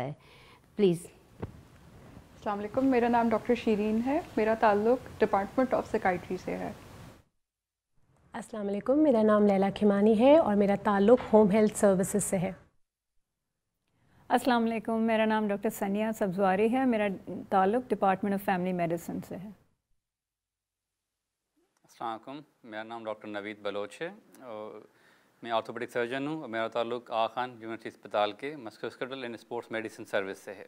है प्लीज़ अलकुम मेरा नाम डॉक्टर शीरीन है मेरा ताल्लुक डिपार्टमेंट ऑफ सिकाइट्री से है अस्सलाम वालेकुम मेरा नाम लैला खिमानी है और मेरा ताल्लुक होम हेल्थ सर्विसेज से है अस्सलाम वालेकुम मेरा नाम डॉक्टर सनिया सब्जवारी है मेरा ताल्लुक डिपार्टमेंट ऑफ फैमिली मेडिसिन से है अस्सलाम वालेकुम मेरा नाम डॉक्टर नवीद बलोच है और मैं ऑर्थोपेडिक सर्जन हूँ और मेरा ताल्लुक आ खान यूनिवर्सिटी अस्पताल के musculoskeletal and sports medicine service से है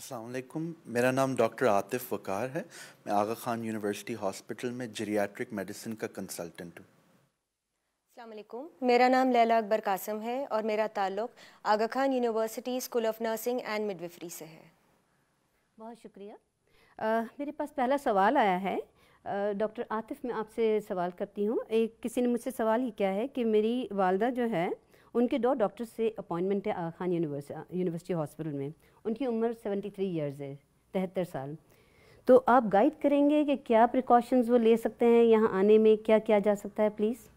असलम मेरा नाम डॉक्टर आतिफ वकार है मैं आगा खान यूनिवर्सिटी हॉस्पिटल में जरियाट्रिक मेडिसिन का कंसल्टेंट हूँ अल्लाम मेरा नाम लैला अकबर कासम है और मेरा ताल्लुक Aga Khan university school of nursing and midwifery से है बहुत शुक्रिया आ, मेरे पास पहला सवाल आया है डॉक्टर आतिफ मैं आपसे सवाल करती हूँ एक किसी ने मुझसे सवाल ही किया है कि मेरी वालदा जो है उनके दो डॉक्टर से अपॉइंटमेंट है खान यूनिवर्सिटी हॉस्पिटल में उनकी उम्र 73 ईयर्स है तिहत्तर साल तो आप गाइड करेंगे कि क्या प्रिकॉशंस वो ले सकते हैं यहाँ आने में क्या किया जा सकता है प्लीज़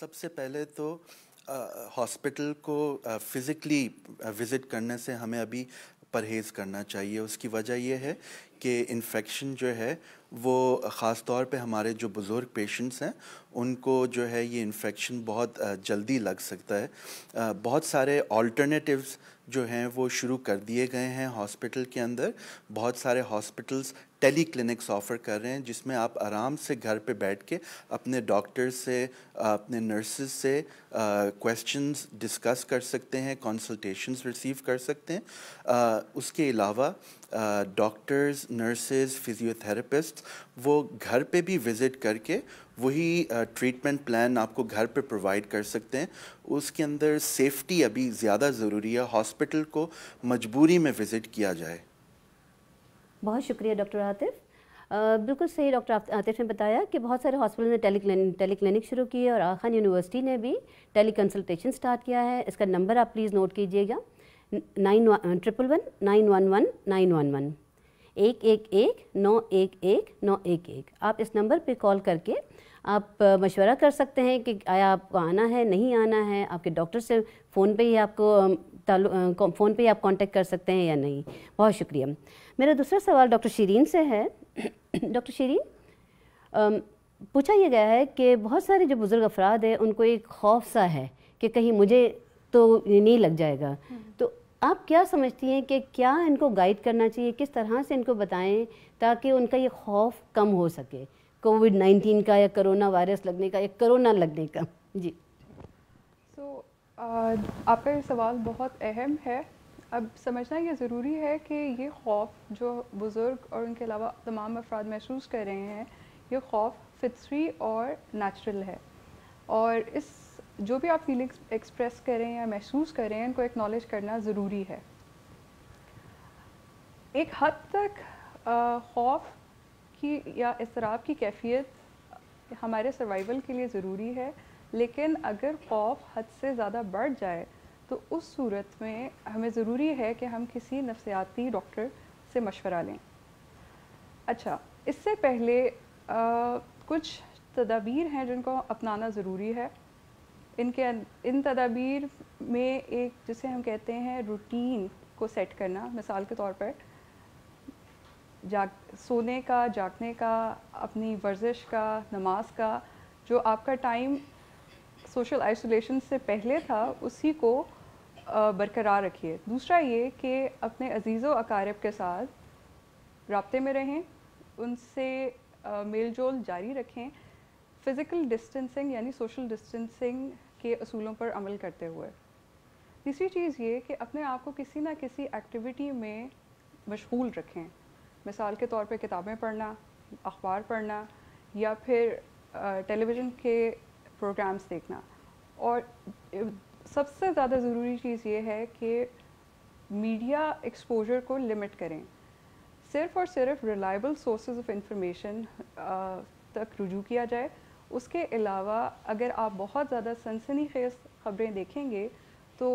सबसे पहले तो हॉस्पिटल को फिज़िकली विज़िट करने से हमें अभी परहेज़ करना चाहिए उसकी वजह यह है कि इन्फेक्शन जो है वो ख़ास तौर पे हमारे जो बुज़ुर्ग पेशेंट्स हैं उनको जो है ये इन्फेक्शन बहुत जल्दी लग सकता है बहुत सारे ऑल्टरनेटिव्स जो हैं वो शुरू कर दिए गए हैं हॉस्पिटल के अंदर बहुत सारे हॉस्पिटल्स टेली क्लिनिक्स ऑफ़र कर रहे हैं जिसमें आप आराम से घर पे बैठ के अपने डॉक्टर से अपने नर्सेस से क्वेश्चंस डिस्कस कर सकते हैं कंसल्टेशंस रिसीव कर सकते हैं उसके अलावा डॉक्टर्स नर्सेस फिजियोथेरेपिस्ट वो घर पे भी विज़िट करके वही ट्रीटमेंट प्लान आपको घर पे प्रोवाइड कर सकते हैं उसके अंदर सेफ्टी अभी ज़्यादा ज़रूरी है हॉस्पिटल को मजबूरी में विज़िट किया जाए बहुत शुक्रिया डॉक्टर आतिफ बिल्कुल सही डॉक्टर आतिफ ने बताया कि बहुत सारे हॉस्पिटल ने टेली टेली क्लिनिक शुरू की है और आखान यूनिवर्सिटी ने भी टेली कंसल्टेशन स्टार्ट किया है इसका नंबर आप प्लीज़ नोट कीजिएगा nine triple one nine one one nine one one एक एक एक नौ एक एक नौ एक एक आप इस नंबर पे कॉल करके आप मशवरा कर सकते हैं कि आया आपको आना है नहीं आना है आपके डॉक्टर से फ़ोन पे ही आपको फ़ोन पे ही आप कांटेक्ट कर सकते हैं या नहीं बहुत शुक्रिया मेरा दूसरा सवाल डॉक्टर शीरीन से है डॉक्टर शीरीन पूछा यह गया है कि बहुत सारे जो बुज़ुर्ग अफराद हैं उनको एक खौफ सा है कि कहीं मुझे तो नहीं लग जाएगा तो आप क्या समझती हैं कि क्या इनको गाइड करना चाहिए किस तरह से इनको बताएं ताकि उनका ये खौफ कम हो सके कोविड नाइन्टीन का या करोना वायरस लगने का या करोना लगने का जी सो so, uh, आपका ये सवाल बहुत अहम है अब समझना ये ज़रूरी है कि ये खौफ जो बुज़ुर्ग और उनके अलावा तमाम अफराद महसूस कर रहे हैं ये खौफ फितरी और नेचुरल है और इस जो भी आप फीलिंग्स एक्सप्रेस करें या महसूस करें इनको एक्नॉलेज करना ज़रूरी है एक हद तक खौफ की या इसराब की कैफियत हमारे सर्वाइवल के लिए ज़रूरी है लेकिन अगर खौफ हद से ज़्यादा बढ़ जाए तो उस सूरत में हमें ज़रूरी है कि हम किसी नफसियाती डॉक्टर से मशवरा लें अच्छा इससे पहले आ, कुछ तदाबीर हैं जिनको अपनाना ज़रूरी है इनके इन तदाबीर में एक जिसे हम कहते हैं रूटीन को सेट करना मिसाल के तौर पर जाग सोने का जागने का अपनी वर्जिश का नमाज का जो आपका टाइम सोशल आइसोलेशन से पहले था उसी को बरकरार रखिए दूसरा ये कि अपने अजीज़ अकारब के साथ रबते में रहें उनसे मेल जोल जारी रखें फ़िज़िकल डिस्टेंसिंग यानी सोशल डिस्टेंसिंग के असूलों पर अमल करते हुए तीसरी चीज़ ये कि अपने आप को किसी ना किसी एक्टिविटी में मशगूल रखें मिसाल के तौर पे किताबें पढ़ना अखबार पढ़ना या फिर टेलीविज़न के प्रोग्राम्स देखना और सबसे ज़्यादा ज़रूरी चीज़ ये है कि मीडिया एक्सपोजर को लिमिट करें सिर्फ और सिर्फ रिलायबल सोर्सेज ऑफ इंफॉर्मेशन तक रुजू किया जाए उसके अलावा अगर आप बहुत ज़्यादा सनसनी खेज खबरें देखेंगे तो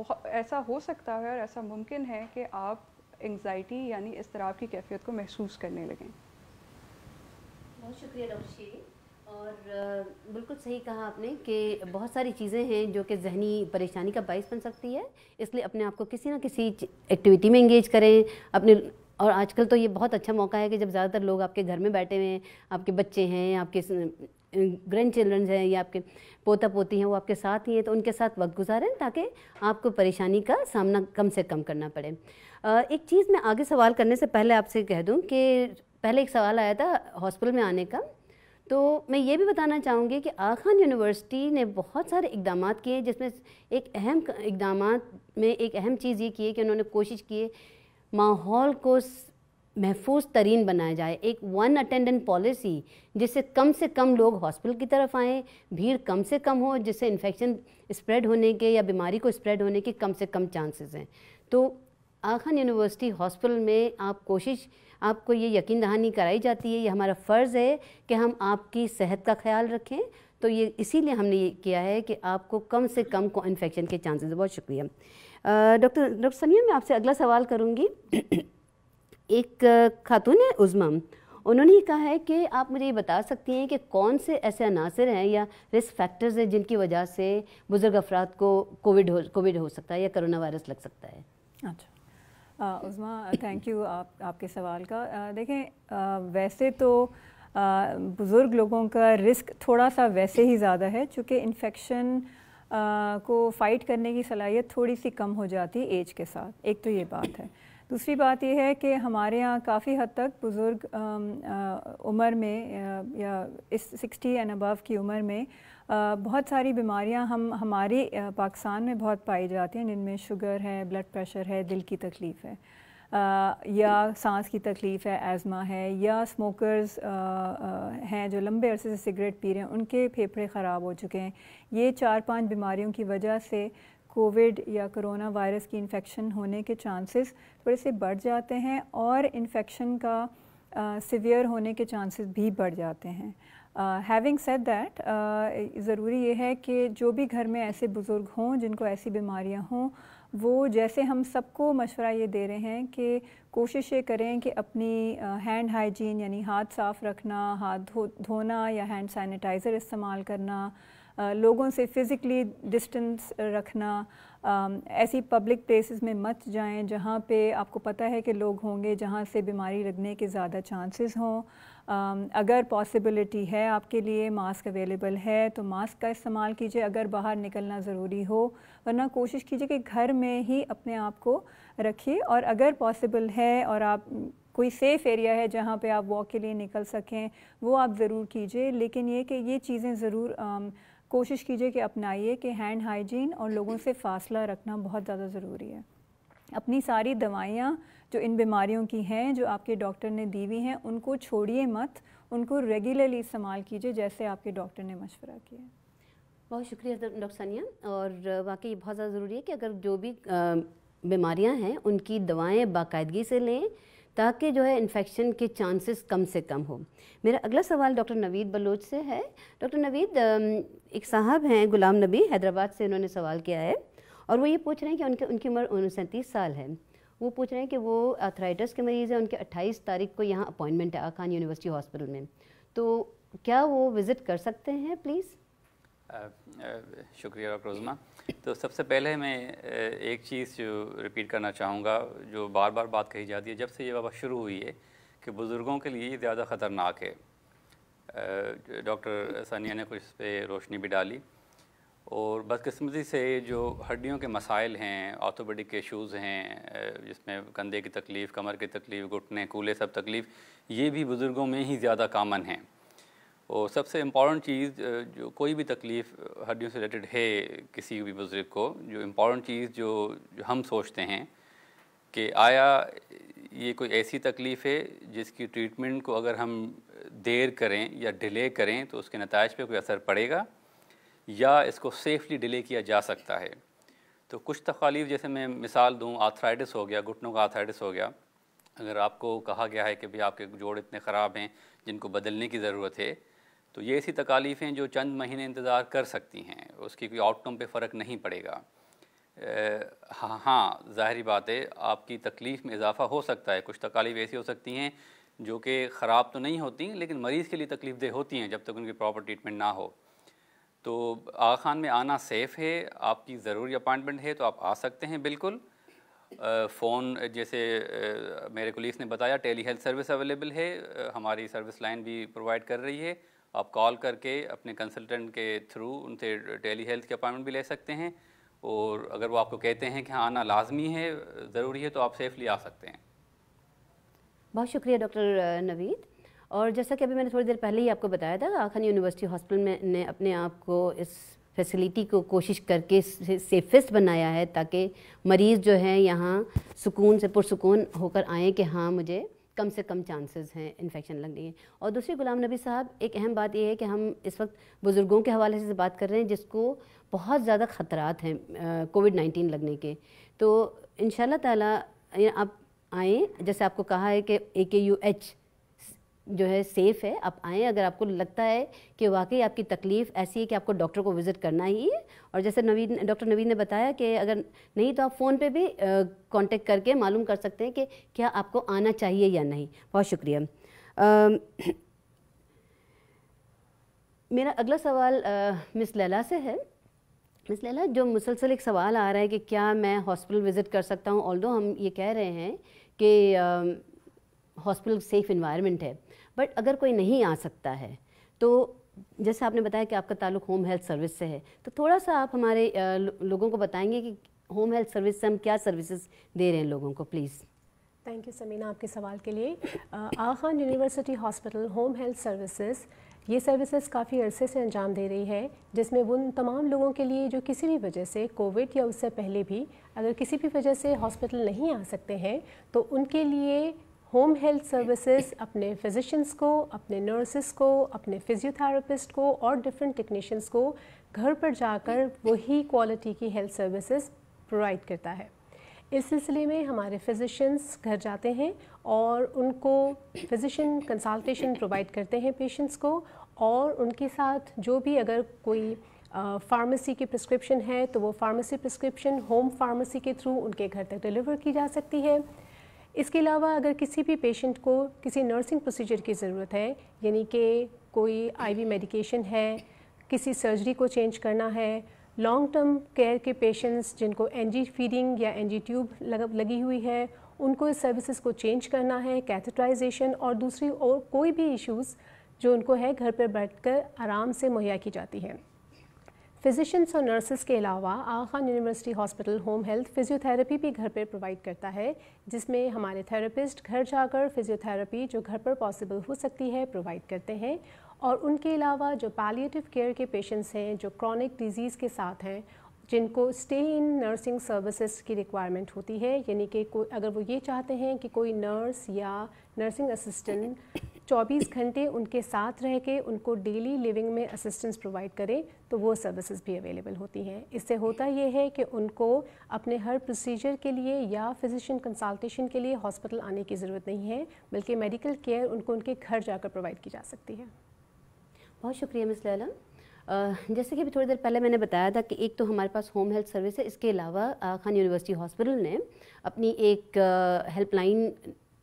बहुत ऐसा हो सकता है और ऐसा मुमकिन है कि आप एंगजाइटी यानी इस तरह की कैफियत को महसूस करने लगें बहुत शुक्रिया और बिल्कुल सही कहा आपने कि बहुत सारी चीज़ें हैं जो कि जहनी परेशानी का बायस बन सकती है इसलिए अपने आप को किसी ना किसी एक्टिविटी में इंगेज करें अपने और आजकल तो ये बहुत अच्छा मौका है कि जब ज़्यादातर लोग आपके घर में बैठे हुए हैं आपके बच्चे हैं आपके ग्रैंड चिल्ड्रन हैं या आपके पोता पोती हैं वो आपके साथ ही हैं तो उनके साथ वक्त गुजारें ताकि आपको परेशानी का सामना कम से कम करना पड़े एक चीज़ मैं आगे सवाल करने से पहले आपसे कह दूँ कि पहले एक सवाल आया था हॉस्पिटल में आने का तो मैं ये भी बताना चाहूँगी कि आखान यूनिवर्सिटी ने बहुत सारे इकदाम किए जिसमें एक अहम इकदाम में एक अहम चीज़ ये की है कि उन्होंने कोशिश की माहौल को महफूज तरीन बनाया जाए एक वन अटेंडेंट पॉलिसी जिससे कम से कम लोग हॉस्पिटल की तरफ आएँ भीड़ कम से कम हो जिससे इन्फेक्शन स्प्रेड होने के या बीमारी को स्प्रेड होने के कम से कम चांसेस हैं तो आखन यूनिवर्सिटी हॉस्पिटल में आप कोशिश आपको ये यकीन दहानी कराई जाती है ये हमारा फ़र्ज़ है कि हम आपकी सेहत का ख्याल रखें तो ये इसीलिए हमने ये किया है कि आपको कम से कम को इन्फेक्शन के चांसेस बहुत शुक्रिया डॉक्टर डॉक्टर सनिया मैं आपसे अगला सवाल करूँगी एक खातून है उज़मा उन्होंने ये कहा है कि आप मुझे ये बता सकती हैं कि कौन से ऐसे अनासर हैं या रिस्क फैक्टर्स हैं जिनकी वजह से बुज़ुर्ग अफराद को कोविड हो कोविड हो सकता है या करोना वायरस लग सकता है अच्छा उज़मा थैंक यू आप आपके सवाल का आ, uh, देखें आ, uh, वैसे तो uh, बुज़ुर्ग लोगों का रिस्क थोड़ा सा वैसे ही ज़्यादा है चूँकि इन्फेक्शन को फ़ाइट करने की सलाहियत थोड़ी सी कम हो जाती है एज के साथ एक तो ये बात है दूसरी बात यह है कि हमारे यहाँ काफ़ी हद तक बुज़ुर्ग um, उम्र में या इस सिक्सटी एंड अबव की उम्र में बहुत सारी बीमारियां हम हमारे पाकिस्तान में बहुत पाई जाती हैं जिनमें शुगर है ब्लड प्रेशर है दिल की तकलीफ़ है आ, या सांस की तकलीफ़ है एज़मा है या स्मोकर्स हैं जो लंबे अरसे से सिगरेट पी रहे हैं उनके फेफड़े ख़राब हो चुके हैं ये चार पांच बीमारियों की वजह से कोविड या कोरोना वायरस की इन्फेक्शन होने के चांसेस थोड़े से बढ़ जाते हैं और इन्फेक्शन का सिवियर होने के चांसेस भी बढ़ जाते हैं हैविंग सेड दैट ज़रूरी ये है कि जो भी घर में ऐसे बुज़ुर्ग हों जिनको ऐसी बीमारियाँ हों वो जैसे हम सबको मशवरा ये दे रहे हैं कि कोशिश ये करें कि अपनी हैंड uh, हाइजीन यानी हाथ साफ़ रखना हाथ धो धोना या हैंड सैनिटाइज़र इस्तेमाल करना आ, uh, लोगों से फ़िज़िकली डिस्टेंस रखना आ, um, ऐसी पब्लिक प्लेसेस में मत जाएं जहाँ पे आपको पता है कि लोग होंगे जहाँ से बीमारी लगने के ज़्यादा चांसेस हों अगर पॉसिबिलिटी है आपके लिए मास्क अवेलेबल है तो मास्क का इस्तेमाल कीजिए अगर बाहर निकलना ज़रूरी हो वरना कोशिश कीजिए कि घर में ही अपने आप को रखिए और अगर पॉसिबल है और आप कोई सेफ़ एरिया है जहाँ पे आप वॉक के लिए निकल सकें वो आप ज़रूर कीजिए लेकिन ये कि ये चीज़ें ज़रूर कोशिश कीजिए कि अपनाइए कि हैंड हाइजीन और लोगों से फासला रखना बहुत ज़्यादा ज़रूरी है अपनी सारी दवाइयाँ जो इन बीमारियों की हैं जो आपके डॉक्टर ने दी हुई हैं उनको छोड़िए मत उनको रेगुलरली इस्तेमाल कीजिए जैसे आपके डॉक्टर ने मशवरा किया है बहुत शुक्रिया डॉक्टर सानिया और वाकई बहुत ज़्यादा ज़रूरी है कि अगर जो भी बीमारियां हैं उनकी दवाएं बाकायदगी से लें ताकि जो है इन्फेक्शन के चांसेस कम से कम हो मेरा अगला सवाल डॉक्टर नवीद बलोच से है डॉक्टर नवीद एक साहब हैं गुलाम नबी हैदराबाद से उन्होंने सवाल किया है और वो ये पूछ रहे हैं कि उनके उनकी उम्र सैंतीस साल है वो पूछ रहे हैं कि वो अथराइटस के मरीज़ हैं उनके 28 तारीख को यहाँ अपॉइंटमेंट है आखान यूनिवर्सिटी हॉस्पिटल में तो क्या वो विज़िट कर सकते हैं प्लीज़ शुक्रिया डॉक्टर रोजमा तो सबसे पहले मैं एक चीज़ जो रिपीट करना चाहूँगा जो बार बार बात कही जाती है जब से ये वबा शुरू हुई है कि बुज़ुर्गों के लिए ज़्यादा ख़तरनाक है डॉक्टर सानिया ने कुछ इस पर रोशनी भी डाली और बदकस्मती से जो हड्डियों के मसाइल हैं ऑर्थोपेडिक के इशूज़ हैं जिसमें कंधे की तकलीफ़ कमर की तकलीफ़ घुटने कूले सब तकलीफ़ ये भी बुज़ुर्गों में ही ज़्यादा कामन हैं और सबसे इम्पॉर्टेंट चीज़ जो कोई भी तकलीफ़ हड्डियों से रिलेटेड है किसी भी बुज़ुर्ग को जो इम्पॉर्टेंट चीज़ जो, जो हम सोचते हैं कि आया ये कोई ऐसी तकलीफ़ है जिसकी ट्रीटमेंट को अगर हम देर करें या डिले करें तो उसके नतज पर कोई असर पड़ेगा या इसको सेफली डिले किया जा सकता है तो कुछ तकालीफ जैसे मैं मिसाल दूँ आर्थराइटिस हो गया घुटनों का आर्थराइटिस हो गया अगर आपको कहा गया है कि भाई आपके जोड़ इतने ख़राब हैं जिनको बदलने की ज़रूरत है तो ये ऐसी तकालीफ़ हैं जो चंद महीने इंतज़ार कर सकती हैं उसकी कोई आउटकम पे फ़र्क नहीं पड़ेगा हाँ हाँ ज़ाहरी बात है आपकी तकलीफ़ में इजाफा हो सकता है कुछ तकालीफ ऐसी हो सकती हैं जो कि ख़राब तो नहीं होती लेकिन मरीज़ के लिए तकलीफ देह होती हैं जब तक उनकी प्रॉपर ट्रीटमेंट ना हो तो आगा खान में आना सेफ़ है आपकी ज़रूरी अपॉइंटमेंट है तो आप आ सकते हैं बिल्कुल फ़ोन जैसे आ, मेरे कुलीस ने बताया टेली हेल्थ सर्विस अवेलेबल है आ, हमारी सर्विस लाइन भी प्रोवाइड कर रही है आप कॉल करके अपने कंसल्टेंट के थ्रू उनसे टेली हेल्थ की अपॉइंटमेंट भी ले सकते हैं और अगर वो आपको कहते हैं कि हाँ आना लाजमी है ज़रूरी है तो आप सेफली आ सकते हैं बहुत शुक्रिया डॉक्टर नवीद और जैसा कि अभी मैंने थोड़ी देर पहले ही आपको बताया था आखन यूनिवर्सिटी हॉस्पिटल में ने अपने आप को इस फैसिलिटी को कोशिश करके सेफेस्ट बनाया है ताकि मरीज़ जो है यहाँ सुकून से पुरसकून होकर आएँ कि हाँ मुझे कम से कम चांसेस हैं इन्फेक्शन लगने के और दूसरी गुलाम नबी साहब एक अहम बात यह है कि हम इस वक्त बुज़ुर्गों के हवाले से बात कर रहे हैं जिसको बहुत ज़्यादा ख़तरात हैं कोविड नाइन्टीन लगने के तो इन ताला आप आएँ जैसे आपको कहा है कि ए के यू एच जो है सेफ़ है आप आएँ अगर आपको लगता है कि वाकई आपकी तकलीफ़ ऐसी है कि आपको डॉक्टर को विज़िट करना ही है और जैसे नवीन डॉक्टर नवीन ने बताया कि अगर नहीं तो आप फ़ोन पे भी कांटेक्ट करके मालूम कर सकते हैं कि क्या आपको आना चाहिए या नहीं बहुत शुक्रिया आ, मेरा अगला सवाल मिस लैला से है मिस लैला जो मुसलसल एक सवाल आ रहा है कि क्या मैं हॉस्पिटल विज़िट कर सकता हूँ ऑल हम ये कह रहे हैं कि हॉस्पिटल सेफ़ इन्वायरमेंट है बट अगर कोई नहीं आ सकता है तो जैसे आपने बताया कि आपका ताल्लुक होम हेल्थ सर्विस से है तो थोड़ा सा आप हमारे लोगों को बताएंगे कि होम हेल्थ सर्विस से हम क्या सर्विसेज दे रहे हैं लोगों को प्लीज़ थैंक यू समीना आपके सवाल के लिए Aga Khan university hospital home health services ये सर्विसेज काफ़ी अरसे से अंजाम दे रही है जिसमें उन तमाम लोगों के लिए जो किसी भी वजह से कोविड या उससे पहले भी अगर किसी भी वजह से हॉस्पिटल नहीं आ सकते हैं तो उनके लिए होम हेल्थ सर्विसेज अपने फिजिशंस को अपने नर्सेस को अपने फिजियोथेरापिस्ट को और डिफरेंट टेक्नीशियंस को घर पर जाकर वही क्वालिटी की हेल्थ सर्विसेज प्रोवाइड करता है इस सिलसिले में हमारे फिजिशियंस घर जाते हैं और उनको फिजिशियन कंसल्टेशन प्रोवाइड करते हैं पेशेंट्स को और उनके साथ जो भी अगर कोई फार्मेसी की प्रिस्क्रिप्शन है तो वो फार्मेसी प्रिस्क्रिप्शन होम फार्मेसी के थ्रू उनके घर तक डिलीवर की जा सकती है इसके अलावा अगर किसी भी पेशेंट को किसी नर्सिंग प्रोसीजर की ज़रूरत है यानी कि कोई आईवी मेडिकेशन है किसी सर्जरी को चेंज करना है लॉन्ग टर्म केयर के पेशेंट्स जिनको एनजी फीडिंग या एनजी ट्यूब लग, लगी हुई है उनको इस सर्विसेज को चेंज करना है कैथेटराइजेशन और दूसरी और कोई भी इश्यूज़ जो उनको है घर पर बैठकर आराम से मुहैया की जाती हैं फिजिशंस और नर्सेस के अलावा Aga Khan university hospital home health physiotherapy भी घर पर प्रोवाइड करता है जिसमें हमारे थेरेपिस्ट घर जाकर फिजियोथेरेपी जो घर पर पॉसिबल हो सकती है प्रोवाइड करते हैं और उनके अलावा जो पैलिएटिव केयर के पेशेंट्स हैं जो क्रॉनिक डिजीज़ के साथ हैं जिनको स्टे इन नर्सिंग सर्विसेज की रिक्वायरमेंट होती है यानी कि कोई अगर वो ये चाहते हैं कि कोई नर्स या नर्सिंग असिस्टेंट 24 घंटे उनके साथ रह के उनको डेली लिविंग में असिस्टेंस प्रोवाइड करें तो वो सर्विसेज भी अवेलेबल होती हैं इससे होता ये है कि उनको अपने हर प्रोसीजर के लिए या फिजिशियन कंसल्टेशन के लिए हॉस्पिटल आने की ज़रूरत नहीं है बल्कि मेडिकल केयर उनको उनके घर जाकर प्रोवाइड की जा सकती है बहुत शुक्रिया मिस लैलम जैसे कि अभी थोड़ी देर पहले मैंने बताया था कि एक तो हमारे पास होम हेल्थ सर्विस है इसके अलावा खान यूनिवर्सिटी हॉस्पिटल ने अपनी एक हेल्पलाइन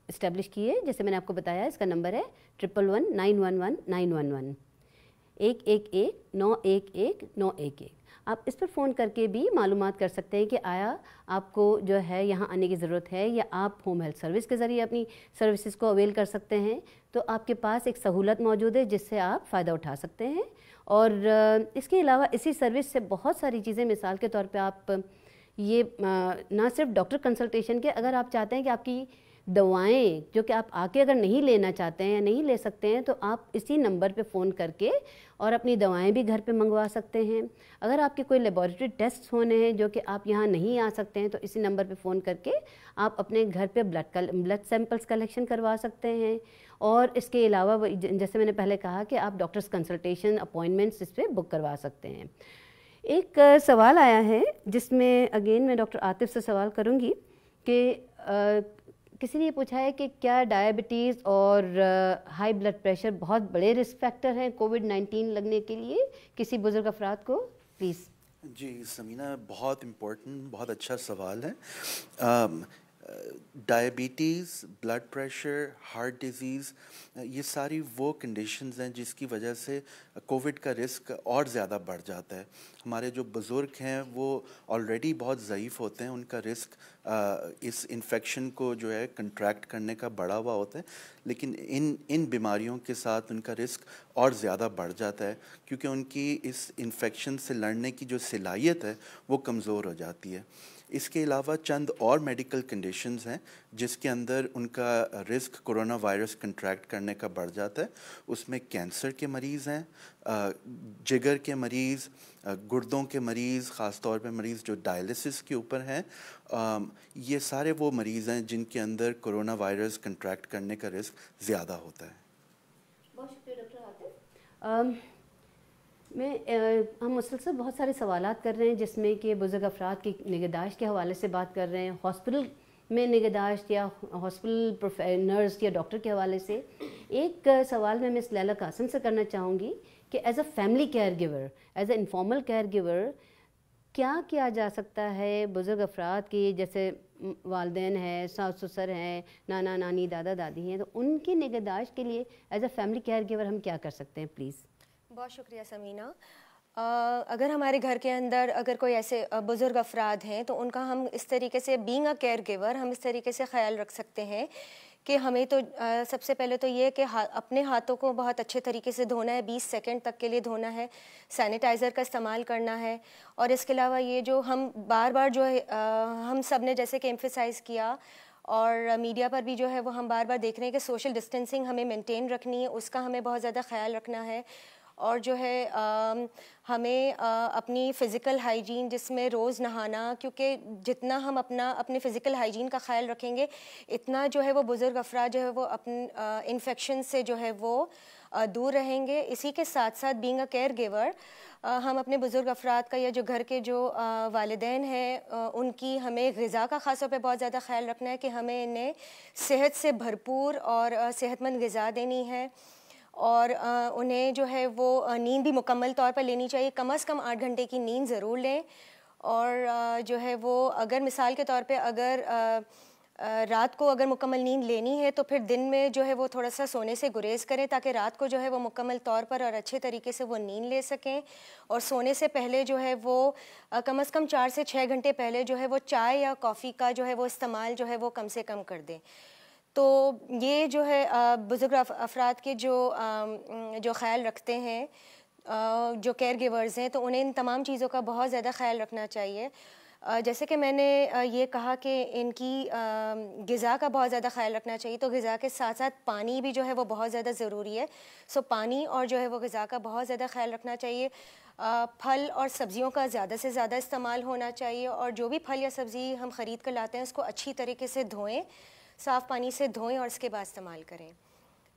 इस्टेब्लिश की है जैसे मैंने आपको बताया इसका नंबर है triple one nine one one nine one one एक एक एक नौ एक एक नौ एक एक आप इस पर फ़ोन करके भी मालूम कर सकते हैं कि आया आपको जो है यहाँ आने की ज़रूरत है या आप होम हेल्थ सर्विस के ज़रिए अपनी सर्विसेज को अवेल कर सकते हैं तो आपके पास एक सहूलत मौजूद है जिससे आप फ़ायदा उठा सकते हैं और इसके अलावा इसी सर्विस से बहुत सारी चीज़ें मिसाल के तौर पर आप ये ना सिर्फ डॉक्टर कंसल्टेशन के अगर आप चाहते हैं कि आपकी दवाएं जो कि आप आके अगर नहीं लेना चाहते हैं या नहीं ले सकते हैं तो आप इसी नंबर पे फ़ोन करके और अपनी दवाएं भी घर पे मंगवा सकते हैं अगर आपके कोई लेबॉरेटरी टेस्ट होने हैं जो कि आप यहाँ नहीं आ सकते हैं तो इसी नंबर पे फ़ोन करके आप अपने घर पे ब्लड कल ब्लड सैंपल्स कलेक्शन करवा सकते हैं और इसके अलावा जैसे मैंने पहले कहा कि आप डॉक्टर्स कंसल्टेशन अपॉइंटमेंट्स इस पर बुक करवा सकते हैं एक सवाल आया है जिसमें अगेन मैं डॉक्टर आतिफ से सवाल करूँगी कि किसी ने पूछा है कि क्या डायबिटीज़ और हाई ब्लड प्रेशर बहुत बड़े रिस्क फैक्टर हैं कोविड नाइन्टीन लगने के लिए किसी बुज़ुर्ग अफराद को प्लीज़ जी समीना बहुत इम्पोर्टेंट बहुत अच्छा सवाल है diabetes blood pressure heart disease ये सारी वो कंडीशंस हैं जिसकी वजह से कोविड uh, का रिस्क और ज़्यादा बढ़ जाता है हमारे जो बुज़ुर्ग हैं वो ऑलरेडी बहुत ज़यीफ़ होते हैं उनका रिस्क uh, इस इन्फेक्शन को जो है कंट्रैक्ट करने का बढ़ा हुआ होता है लेकिन इन इन बीमारियों के साथ उनका रिस्क और ज़्यादा बढ़ जाता है क्योंकि उनकी इस इन्फेक्शन से लड़ने की जो सिलाहियत है वो कमज़ोर हो जाती है इसके अलावा चंद और मेडिकल कंडीशंस हैं जिसके अंदर उनका रिस्क कोरोना वायरस कंट्रैक्ट करने का बढ़ जाता है उसमें कैंसर के मरीज़ हैं जिगर के मरीज़ गुर्दों के मरीज़ ख़ास तौर पे मरीज़ जो डायलिसिस के ऊपर हैं ये सारे वो मरीज़ हैं जिनके अंदर कोरोना वायरस कंट्रैक्ट करने का रिस्क ज़्यादा होता है बहुत शुक्रिया डॉक्टर मैं हम मुसलसल बहुत सारे सवाल कर रहे हैं जिसमें कि बुज़ुर्ग अफराद की निगहदाश्त के हवाले से बात कर रहे हैं हॉस्पिटल में निगहदाश्त या हॉस्पिटल नर्स या डॉक्टर के हवाले से एक सवाल मैं मिस लैला कासम से करना चाहूँगी कि as a family caregiver as a informal caregiver क्या किया जा सकता है बुज़ुर्ग अफराद की जैसे वालदेन हैं सास ससुर हैं नाना नानी दादा दादी हैं तो उनकी निगहदाश्त के लिए as a family caregiver हम क्या कर सकते हैं प्लीज़ बहुत शुक्रिया समीना अगर हमारे घर के अंदर अगर कोई ऐसे बुज़ुर्ग अफराद हैं तो उनका हम इस तरीके से बींग अ केयर गिवर हम इस तरीके से ख्याल रख सकते हैं कि हमें तो आ, सबसे पहले तो ये कि हा, अपने हाथों को बहुत अच्छे तरीके से धोना है 20 सेकंड तक के लिए धोना है सैनिटाइज़र का इस्तेमाल करना है और इसके अलावा ये जो हम बार बार जो है आ, हम सब ने जैसे कि एम्फिसाइज़ किया और मीडिया पर भी जो है वो हम बार बार देख रहे हैं कि सोशल डिस्टेंसिंग हमें मेंटेन रखनी है उसका हमें बहुत ज़्यादा ख्याल रखना है और जो है आ, हमें आ, अपनी फ़िज़िकल हाइजीन जिसमें रोज़ नहाना क्योंकि जितना हम अपना अपने फ़िज़िकल हाइजीन का ख्याल रखेंगे इतना जो है वो बुज़ुर्ग अफरा जो है वो अपन इन्फेक्शन से जो है वो आ, दूर रहेंगे इसी के साथ साथ बींग अ केयर गिवर हम अपने बुज़ुर्ग अफराद का या जो घर के जो वालदेन हैं उनकी हमें गज़ा का ख़ास तौर पर बहुत ज़्यादा ख्याल रखना है कि हमें इन्हें सेहत से भरपूर और सेहतमंद गज़ा देनी है और आ, उन्हें जो है वो नींद भी मुकम्मल तौर पर लेनी चाहिए कम अज़ कम आठ घंटे की नींद ज़रूर लें और आ, जो है वो अगर मिसाल के तौर पे अगर आ, रात को अगर मुकम्मल नींद लेनी है तो फिर दिन में जो है वो थोड़ा सा सोने से गुरेज करें ताकि रात को जो है वो मुकम्मल तौर पर और अच्छे तरीके से वो नींद ले सकें और सोने से पहले जो है वो कम अज़ कम चार से छः घंटे पहले जो है वो चाय या कॉफ़ी का जो है वो इस्तेमाल जो है वो कम से कम कर दें तो ये जो है बुज़ुर्ग अफराद के जो जो ख्याल रखते हैं जो केयर गिवर्स हैं तो उन्हें इन तमाम चीज़ों का बहुत ज़्यादा ख्याल रखना चाहिए जैसे कि मैंने ये कहा कि इनकी गज़ा का बहुत ज़्यादा ख्याल रखना चाहिए तो गज़ा के साथ साथ पानी भी जो है वो बहुत ज़्यादा ज़रूरी है सो पानी और जो है वो गज़ा का बहुत ज़्यादा ख्याल रखना चाहिए फल और सब्ज़ियों का ज़्यादा से ज़्यादा इस्तेमाल होना चाहिए और जो भी फल या सब्ज़ी हम ख़रीद कर लाते हैं उसको अच्छी तरीके से धोएँ साफ़ पानी से धोएं और इसके बाद इस्तेमाल करें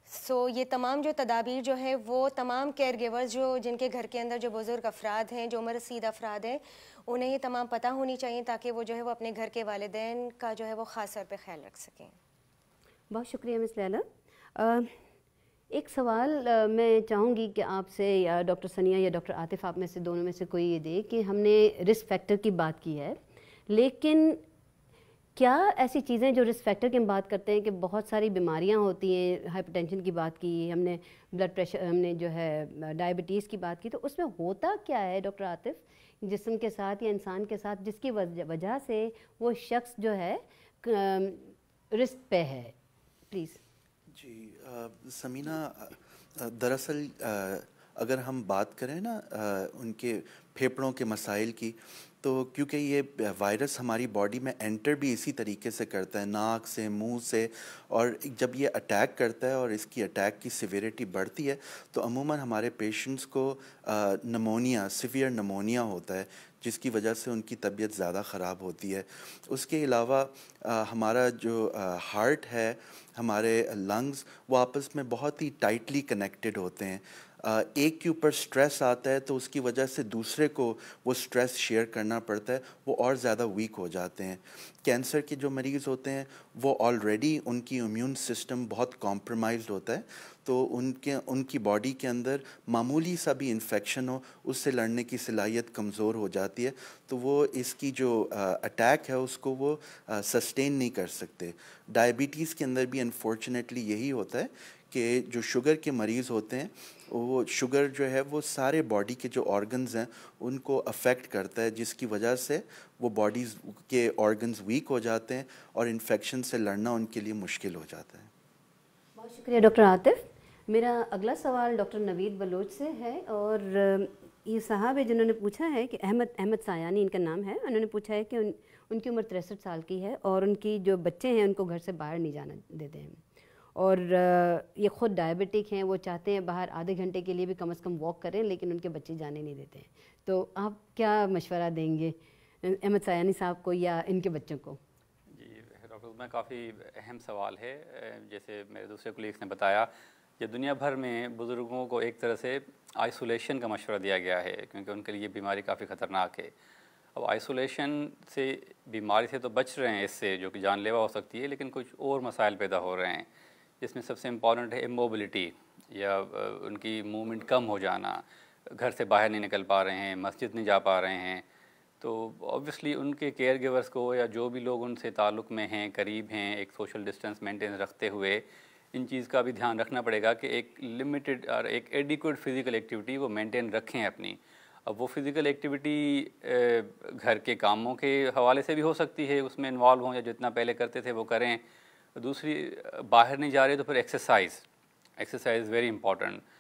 सो so, ये तमाम जो तदाबीर जो है वो तमाम केयर गिवर्स जो जिनके घर के अंदर जो बुज़ुर्ग अफराद हैं जो उम्र रसीद अफराद हैं उन्हें ये तमाम पता होनी चाहिए ताकि वो जो है वो अपने घर के वालदेन का जो है वो ख़ास तौर पर ख्याल रख सकें बहुत शुक्रिया मिस लैला एक सवाल आ, मैं चाहूँगी कि आपसे या डॉक्टर सनिया या डॉक्टर आतिफ आप में से दोनों में से कोई ये दे कि हमने रिस्क फैक्टर की बात की है लेकिन क्या ऐसी चीज़ें जो रिस्क फैक्टर की हम बात करते हैं कि बहुत सारी बीमारियां होती हैं हाइपरटेंशन की बात की हमने ब्लड प्रेशर हमने जो है डायबिटीज़ की बात की तो उसमें होता क्या है डॉक्टर आतिफ जिसम के साथ या इंसान के साथ जिसकी वजह से वो शख्स जो है रिस्क पे है प्लीज़ जी आ, समीना दरअसल अगर हम बात करें ना उनके फेफड़ों के मसाइल की तो क्योंकि ये वायरस हमारी बॉडी में एंटर भी इसी तरीके से करता है नाक से मुंह से और जब ये अटैक करता है और इसकी अटैक की सिवियरिटी बढ़ती है तो अमूमन हमारे पेशेंट्स को नमोनिया सिवियर नमोनिया होता है जिसकी वजह से उनकी तबीयत ज़्यादा ख़राब होती है उसके अलावा हमारा जो आ, हार्ट है हमारे लंग्स वो आपस में बहुत ही टाइटली कनेक्टेड होते हैं एक के ऊपर स्ट्रेस आता है तो उसकी वजह से दूसरे को वो स्ट्रेस शेयर करना पड़ता है वो और ज़्यादा वीक हो जाते हैं कैंसर के जो मरीज़ होते हैं वो ऑलरेडी उनकी इम्यून सिस्टम बहुत कॉम्प्रोमाइज होता है तो उनके उनकी बॉडी के अंदर मामूली सा भी इन्फेक्शन हो उससे लड़ने की सलाहियत कमज़ोर हो जाती है तो वो इसकी जो अटैक है उसको वो सस्टेन नहीं कर सकते डायबिटीज़ के अंदर भी अनफॉर्चुनेटली यही होता है कि जो शुगर के मरीज़ होते हैं वो शुगर जो है वो सारे बॉडी के जो ऑर्गन्स हैं उनको अफेक्ट करता है जिसकी वजह से वो बॉडीज़ के ऑर्गन्स वीक हो जाते हैं और इन्फेक्शन से लड़ना उनके लिए मुश्किल हो जाता है बहुत शुक्रिया डॉक्टर आतिफ मेरा अगला सवाल डॉक्टर नवीद बलोच से है और ये साहब है जिन्होंने पूछा है कि अहमद अहमद सयानी इनका नाम है उन्होंने पूछा है कि उन, उनकी उम्र तिरसठ साल की है और उनकी जो बच्चे हैं उनको घर से बाहर नहीं जाना देते हैं और ये ख़ुद डायबिटिक हैं वो चाहते हैं बाहर आधे घंटे के लिए भी कम से कम वॉक करें लेकिन उनके बच्चे जाने नहीं देते हैं तो आप क्या मशवरा देंगे अहमद सयानी साहब को या इनके बच्चों को जी डॉक्टर मैं काफ़ी अहम सवाल है जैसे मेरे दूसरे कुलीग्स ने बताया ये दुनिया भर में बुज़ुर्गों को एक तरह से आइसोलेशन का मशवरा दिया गया है क्योंकि उनके लिए बीमारी काफ़ी ख़तरनाक है अब आइसोलेशन से बीमारी से तो बच रहे हैं इससे जो कि जानलेवा हो सकती है लेकिन कुछ और मसाइल पैदा हो रहे हैं जिसमें सबसे इम्पॉर्टेंट है मोबिलिटी या उनकी मूवमेंट कम हो जाना घर से बाहर नहीं निकल पा रहे हैं मस्जिद नहीं जा पा रहे हैं तो ऑब्वियसली उनके केयर गिवर्स को या जो भी लोग उनसे ताल्लुक़ में हैं करीब हैं एक सोशल डिस्टेंस मेंटेन रखते हुए इन चीज़ का भी ध्यान रखना पड़ेगा कि एक लिमिटेड और एक एडिकुट फ़िज़िकल एक्टिविटी वो मेंटेन रखें अपनी अब वो फ़िज़िकल एक्टिविटी घर के कामों के हवाले से भी हो सकती है उसमें इन्वॉल्व हों या जितना पहले करते थे वो करें दूसरी बाहर नहीं जा रहे तो फिर एक्सरसाइज एक्सरसाइज वेरी इंपॉर्टेंट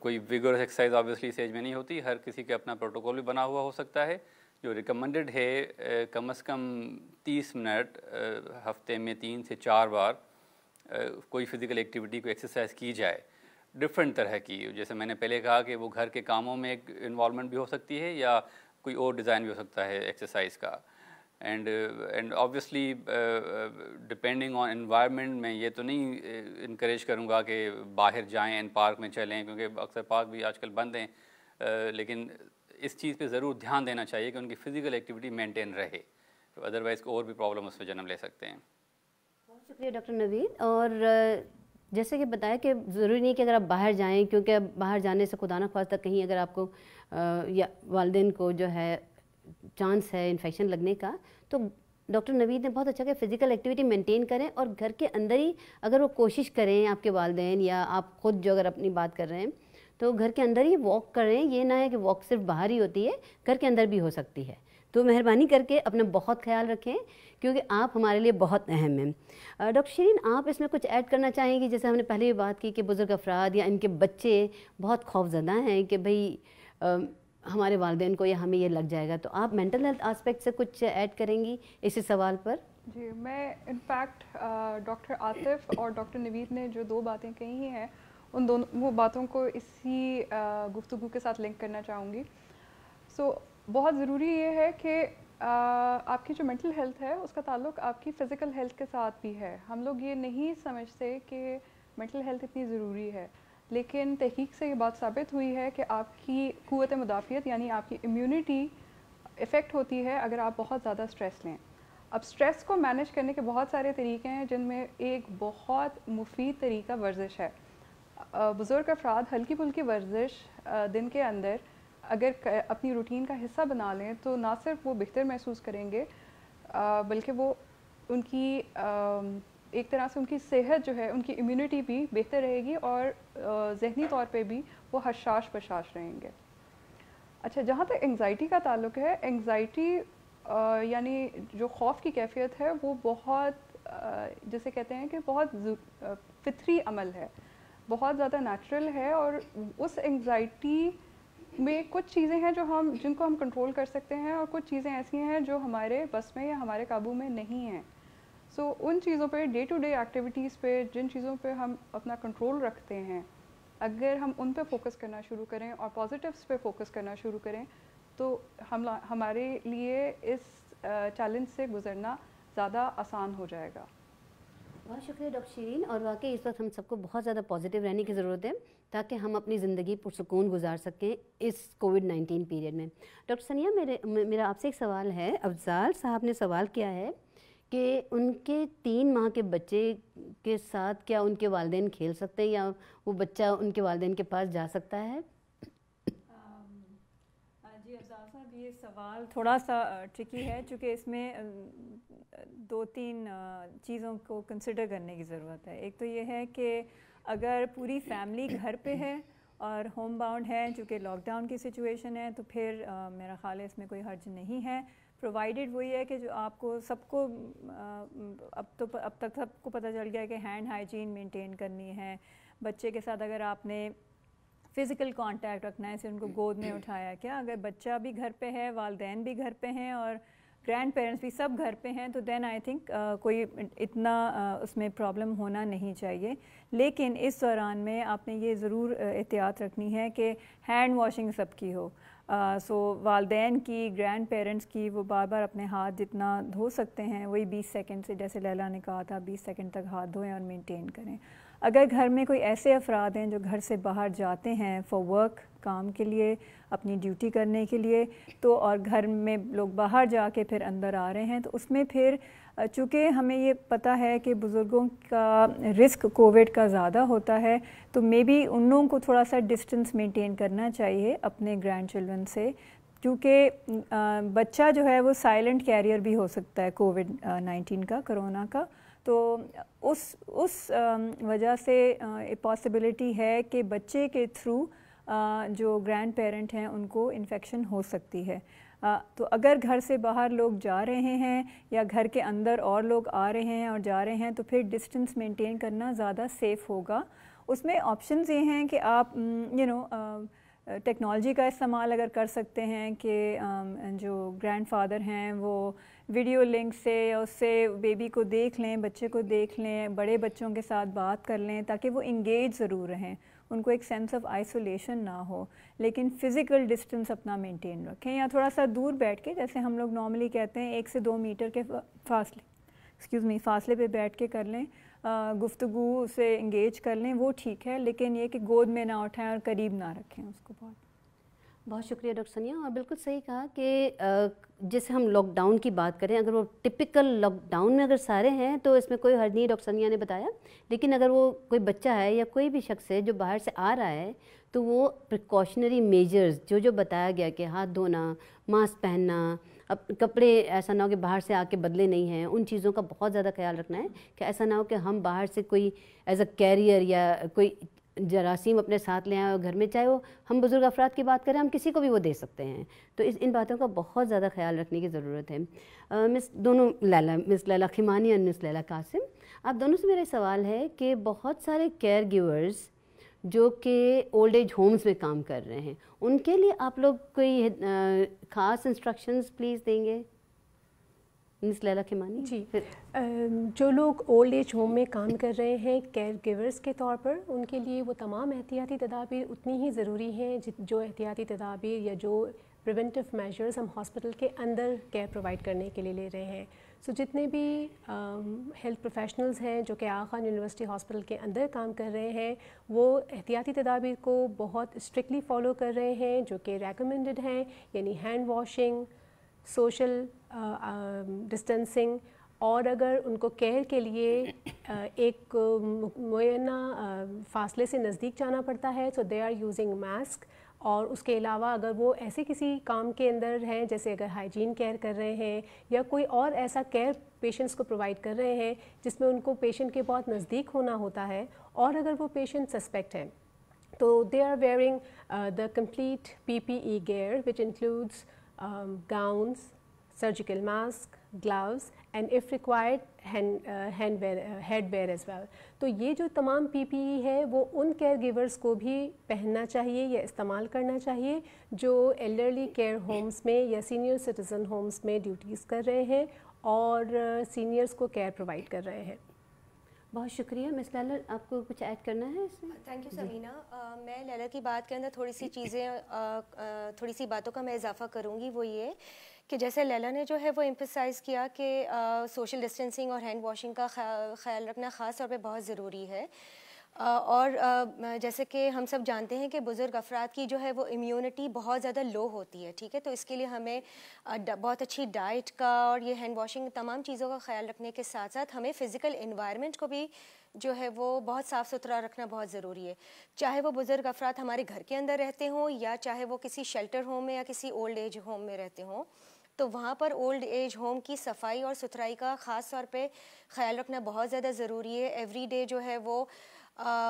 कोई विगरस एक्सरसाइज ऑब्वियसली इस एज में नहीं होती हर किसी के अपना प्रोटोकॉल भी बना हुआ हो सकता है जो रिकमेंडेड है कम से कम 30 मिनट हफ्ते में तीन से चार बार कोई फिज़िकल एक्टिविटी को एक्सरसाइज की जाए डिफरेंट तरह की जैसे मैंने पहले कहा कि वो घर के कामों में एक इन्वॉलमेंट भी हो सकती है या कोई और डिज़ाइन भी हो सकता है एक्सरसाइज का and and obviously depending on environment मैं ये तो नहीं इनक्रेज uh, करूँगा कि बाहर जाएँ एंड पार्क में चलें क्योंकि अक्सर पार्क भी आजकल बंद हैं uh, लेकिन इस चीज़ पे ज़रूर ध्यान देना चाहिए कि उनकी फ़िज़िकल एक्टिविटी मेंटेन रहे अदरवाइज़ और भी प्रॉब्लम उसमें जन्म ले सकते हैं बहुत शुक्रिया डॉक्टर नवीद और uh, जैसे कि बताया कि ज़रूरी नहीं कि अगर आप बाहर जाएं क्योंकि बाहर जाने से खुदा ना खास्ता कहीं अगर आपको आ, uh, या वालदेन को जो है चांस है इन्फेक्शन लगने का तो डॉक्टर नवीद ने बहुत अच्छा कहा फिज़िकल एक्टिविटी मेंटेन करें और घर के अंदर ही अगर वो कोशिश करें आपके वालदेन या आप खुद जो अगर अपनी बात कर रहे हैं तो घर के अंदर ही वॉक करें ये ना है कि वॉक सिर्फ बाहर ही होती है घर के अंदर भी हो सकती है तो मेहरबानी करके अपना बहुत ख्याल रखें क्योंकि आप हमारे लिए बहुत अहम हैं डॉक्टर शरीन आप इसमें कुछ ऐड करना चाहेंगी जैसे हमने पहले भी बात की कि बुज़ुर्ग अफराद या इनके बच्चे बहुत खौफजदा हैं कि भाई हमारे वालदेन को या हमें ये लग जाएगा तो आप मेंटल हेल्थ आस्पेक्ट से कुछ ऐड करेंगी इसी सवाल पर जी मैं इनफैक्ट डॉक्टर आतिफ और डॉक्टर नवीद ने जो दो बातें कही हैं उन दोनों वो बातों को इसी गुफ्तु के साथ लिंक करना चाहूँगी सो so, बहुत ज़रूरी ये है कि आपकी जो मेंटल हेल्थ है उसका ताल्लुक आपकी फ़िज़िकल हेल्थ के साथ भी है हम लोग ये नहीं समझते कि मेंटल हेल्थ इतनी ज़रूरी है लेकिन तहकीक से ये बात साबित हुई है कि आपकी क़वत मुदाफ़ियत यानी आपकी इम्यूनिटी इफ़ेक्ट होती है अगर आप बहुत ज़्यादा स्ट्रेस लें अब स्ट्रेस को मैनेज करने के बहुत सारे तरीके हैं जिनमें एक बहुत मुफीद तरीका वर्जिश है बुज़ुर्ग अफराद हल्की फुल्की वर्जिश दिन के अंदर अगर अपनी रूटीन का हिस्सा बना लें तो ना सिर्फ वो बेहतर महसूस करेंगे बल्कि वो उनकी एक तरह से उनकी सेहत जो है उनकी इम्यूनिटी भी बेहतर रहेगी और जहनी तौर पे भी वो हशाश बशाश रहेंगे अच्छा जहाँ तक एंग्ज़ाइटी का ताल्लुक है एंगजाइटी यानी जो खौफ की कैफियत है वो बहुत जैसे कहते हैं कि बहुत फितरी अमल है बहुत ज़्यादा नेचुरल है और उस एंगजाइटी में कुछ चीज़ें हैं जो हम जिनको हम कंट्रोल कर सकते हैं और कुछ चीज़ें ऐसी हैं जो हमारे बस में या हमारे काबू में नहीं हैं सो so, उन चीज़ों पे डे टू डे एक्टिविटीज़ पे जिन चीज़ों पे हम अपना कंट्रोल रखते हैं अगर हम उन पे फोकस करना शुरू करें और पॉजिटिव्स पे फोकस करना शुरू करें तो हम हमारे लिए इस चैलेंज से गुजरना ज़्यादा आसान हो जाएगा बहुत शुक्रिया डॉक्टर शरीन और वाकई इस वक्त हम सबको बहुत ज़्यादा पॉजिटिव रहने की ज़रूरत है ताकि हम अपनी ज़िंदगी पुरसकून गुजार सकें इस कोविड नाइन्टीन पीरियड में डॉक्टर सनिया मेरे मेरा आपसे एक सवाल है अफजाल साहब ने सवाल किया है कि उनके तीन माह के बच्चे के साथ क्या उनके वालदे खेल सकते हैं या वो बच्चा उनके वालदेन के पास जा सकता है हाँ जी अफजाल साहब ये सवाल थोड़ा सा ट्रिकी है चूँकि इसमें दो तीन चीज़ों को कंसिडर करने की ज़रूरत है एक तो ये है कि अगर पूरी फैमिली घर पे है और होम बाउंड है चूँकि लॉकडाउन की सिचुएशन है तो फिर आ, मेरा ख्याल है इसमें कोई हर्ज नहीं है प्रोवाइडेड वही है कि जो आपको सबको अब तो अब तक सबको पता चल गया है कि हैंड हाइजीन मेंटेन करनी है बच्चे के साथ अगर आपने फ़िज़िकल कांटेक्ट रखना है जैसे उनको गोद में उठाया क्या अगर बच्चा भी घर पे है वालदेन भी घर पे हैं और ग्रैंड पेरेंट्स भी सब घर पे हैं तो देन आई थिंक कोई इतना uh, उसमें प्रॉब्लम होना नहीं चाहिए लेकिन इस दौरान में आपने ये ज़रूर एहतियात रखनी है कि हैंड वॉशिंग सबकी हो सो वालदेन की ग्रैंड पेरेंट्स की वो बार बार अपने हाथ जितना धो सकते हैं वही बीस सेकेंड से जैसे लैला ने कहा था बीस सेकेंड तक हाथ धोएं और मेनटेन करें अगर घर में कोई ऐसे अफराद हैं जो घर से बाहर जाते हैं फॉर वर्क काम के लिए अपनी ड्यूटी करने के लिए तो और घर में लोग बाहर जाके फिर अंदर आ रहे हैं तो उसमें फिर चूँकि हमें ये पता है कि बुज़ुर्गों का रिस्क कोविड का ज़्यादा होता है तो मे बी उन लोगों को थोड़ा सा डिस्टेंस मेंटेन करना चाहिए अपने ग्रैंड चिल्ड्रन से क्योंकि बच्चा जो है वो साइलेंट कैरियर भी हो सकता है कोविड नाइन्टीन का कोरोना का तो उस उस वजह से पॉसिबिलिटी है कि बच्चे के थ्रू जो ग्रैंड पेरेंट हैं उनको इन्फेक्शन हो सकती है तो अगर घर से बाहर लोग जा रहे हैं या घर के अंदर और लोग आ रहे हैं और जा रहे हैं तो फिर डिस्टेंस मेंटेन करना ज़्यादा सेफ़ होगा उसमें ऑप्शंस ये हैं कि आप यू नो टेक्नोलॉजी का इस्तेमाल अगर कर सकते हैं कि um, जो ग्रैंडफादर हैं वो वीडियो लिंक से या उससे बेबी को देख लें बच्चे को देख लें बड़े बच्चों के साथ बात कर लें ताकि वो इंगेज ज़रूर रहें उनको एक सेंस ऑफ आइसोलेशन ना हो लेकिन फ़िज़िकल डिस्टेंस अपना मेंटेन रखें या थोड़ा सा दूर बैठ के जैसे हम लोग नॉर्मली कहते हैं एक से दो मीटर के फासले एक्सक्यूज़ मी फासले पे बैठ के कर लें गुफ्तु से इंगेज कर लें वो ठीक है लेकिन ये कि गोद में ना उठाएं और करीब ना रखें उसको बहुत बहुत शुक्रिया डॉक्टर सनिया और बिल्कुल सही कहा कि जैसे हम लॉकडाउन की बात करें अगर वो टिपिकल लॉकडाउन में अगर सारे हैं तो इसमें कोई हर्ज नहीं डॉक्टर सनिया ने बताया लेकिन अगर वो कोई बच्चा है या कोई भी शख्स है जो बाहर से आ रहा है तो वो प्रिकॉशनरी मेजर्स जो जो बताया गया कि हाथ धोना मास्क पहनना अब कपड़े ऐसा ना हो कि बाहर से आके बदले नहीं हैं उन चीज़ों का बहुत ज़्यादा ख्याल रखना है कि ऐसा ना हो कि हम बाहर से कोई एज अ कैरियर या कोई जरासीम अपने साथ ले आए और घर में चाहे वो हम बुज़ुर्ग अफराद की बात करें हम किसी को भी वो दे सकते हैं तो इस इन बातों का बहुत ज़्यादा ख्याल रखने की ज़रूरत है आ, मिस दोनों लैला मिस लैला खिमानी और मिस लैला कासिम आप दोनों से मेरा सवाल है कि बहुत सारे केयर गिवर्स जो कि ओल्ड एज होम्स में काम कर रहे हैं उनके लिए आप लोग कोई ख़ास इंस्ट्रक्शंस प्लीज़ देंगे मिस लैला मानी जी जो लोग ओल्ड एज होम में काम कर रहे हैं केयर गिवर्स के तौर पर उनके लिए वो तमाम एहतियाती तदाबीर उतनी ही ज़रूरी हैं जो एहतियाती तदाबीर या जो प्रिवेंटिव मेजर्स हम हॉस्पिटल के अंदर केयर प्रोवाइड करने के लिए ले रहे हैं सो so, जितने भी हेल्थ प्रोफेशनल्स हैं जो कि आखान यूनिवर्सिटी हॉस्पिटल के अंदर काम कर रहे हैं वो एहतियाती तदाबीर को बहुत स्ट्रिक्टली फॉलो कर रहे हैं जो कि रेकमेंडेड हैं यानी हैंड वॉशिंग सोशल डिस्टेंसिंग और अगर उनको केयर के लिए एक मुना फासले से नज़दीक जाना पड़ता है so they are using mask और उसके अलावा अगर वो ऐसे किसी काम के अंदर हैं जैसे अगर हाइजीन केयर कर रहे हैं या कोई और ऐसा केयर पेशेंट्स को प्रोवाइड कर रहे हैं जिसमें उनको पेशेंट के बहुत नज़दीक होना होता है और अगर वो पेशेंट सस्पेक्ट है तो they are wearing the complete P P E gear which includes gowns surgical mask, gloves and if required hand, uh, hand wear, uh, head wear as well. तो ये जो तमाम PPE है वो उन केयर गिवर्स को भी पहनना चाहिए या इस्तेमाल करना चाहिए जो एल्डरली केयर होम्स में या सीनियर सिटीज़न होम्स में ड्यूटीज़ कर रहे हैं और सीनियर्स uh, ko को केयर प्रोवाइड कर रहे हैं बहुत शुक्रिया मिस ललर आपको कुछ ऐड करना है इसमें थैंक यू सबीना मैं लैला की बात के अंदर थोड़ी सी चीज़ें uh, uh, थोड़ी सी बातों का मैं इजाफा करूँगी वो ये कि जैसे लैला ने जो है वो एम्फिसाइज किया कि सोशल डिस्टेंसिंग और हैंड वॉशिंग का ख्याल रखना ख़ास तौर पे बहुत ज़रूरी है आ, और आ, जैसे कि हम सब जानते हैं कि बुज़ुर्ग अफराद की जो है वो इम्यूनिटी बहुत ज़्यादा लो होती है ठीक है तो इसके लिए हमें आ, बहुत अच्छी डाइट का और ये हैंड वॉशिंग तमाम चीज़ों का ख्याल रखने के साथ साथ हमें फ़िज़िकल इन्वायरमेंट को भी जो है वो बहुत साफ़ सुथरा रखना बहुत ज़रूरी है चाहे वो बुज़ुर्ग अफराद हमारे घर के अंदर रहते हों या चाहे वो किसी शेल्टर होम में या किसी ओल्ड एज होम में रहते हों तो वहाँ पर ओल्ड एज होम की सफाई और सुथराई का ख़ास तौर पे ख्याल रखना बहुत ज़्यादा ज़रूरी है एवरी डे जो है वो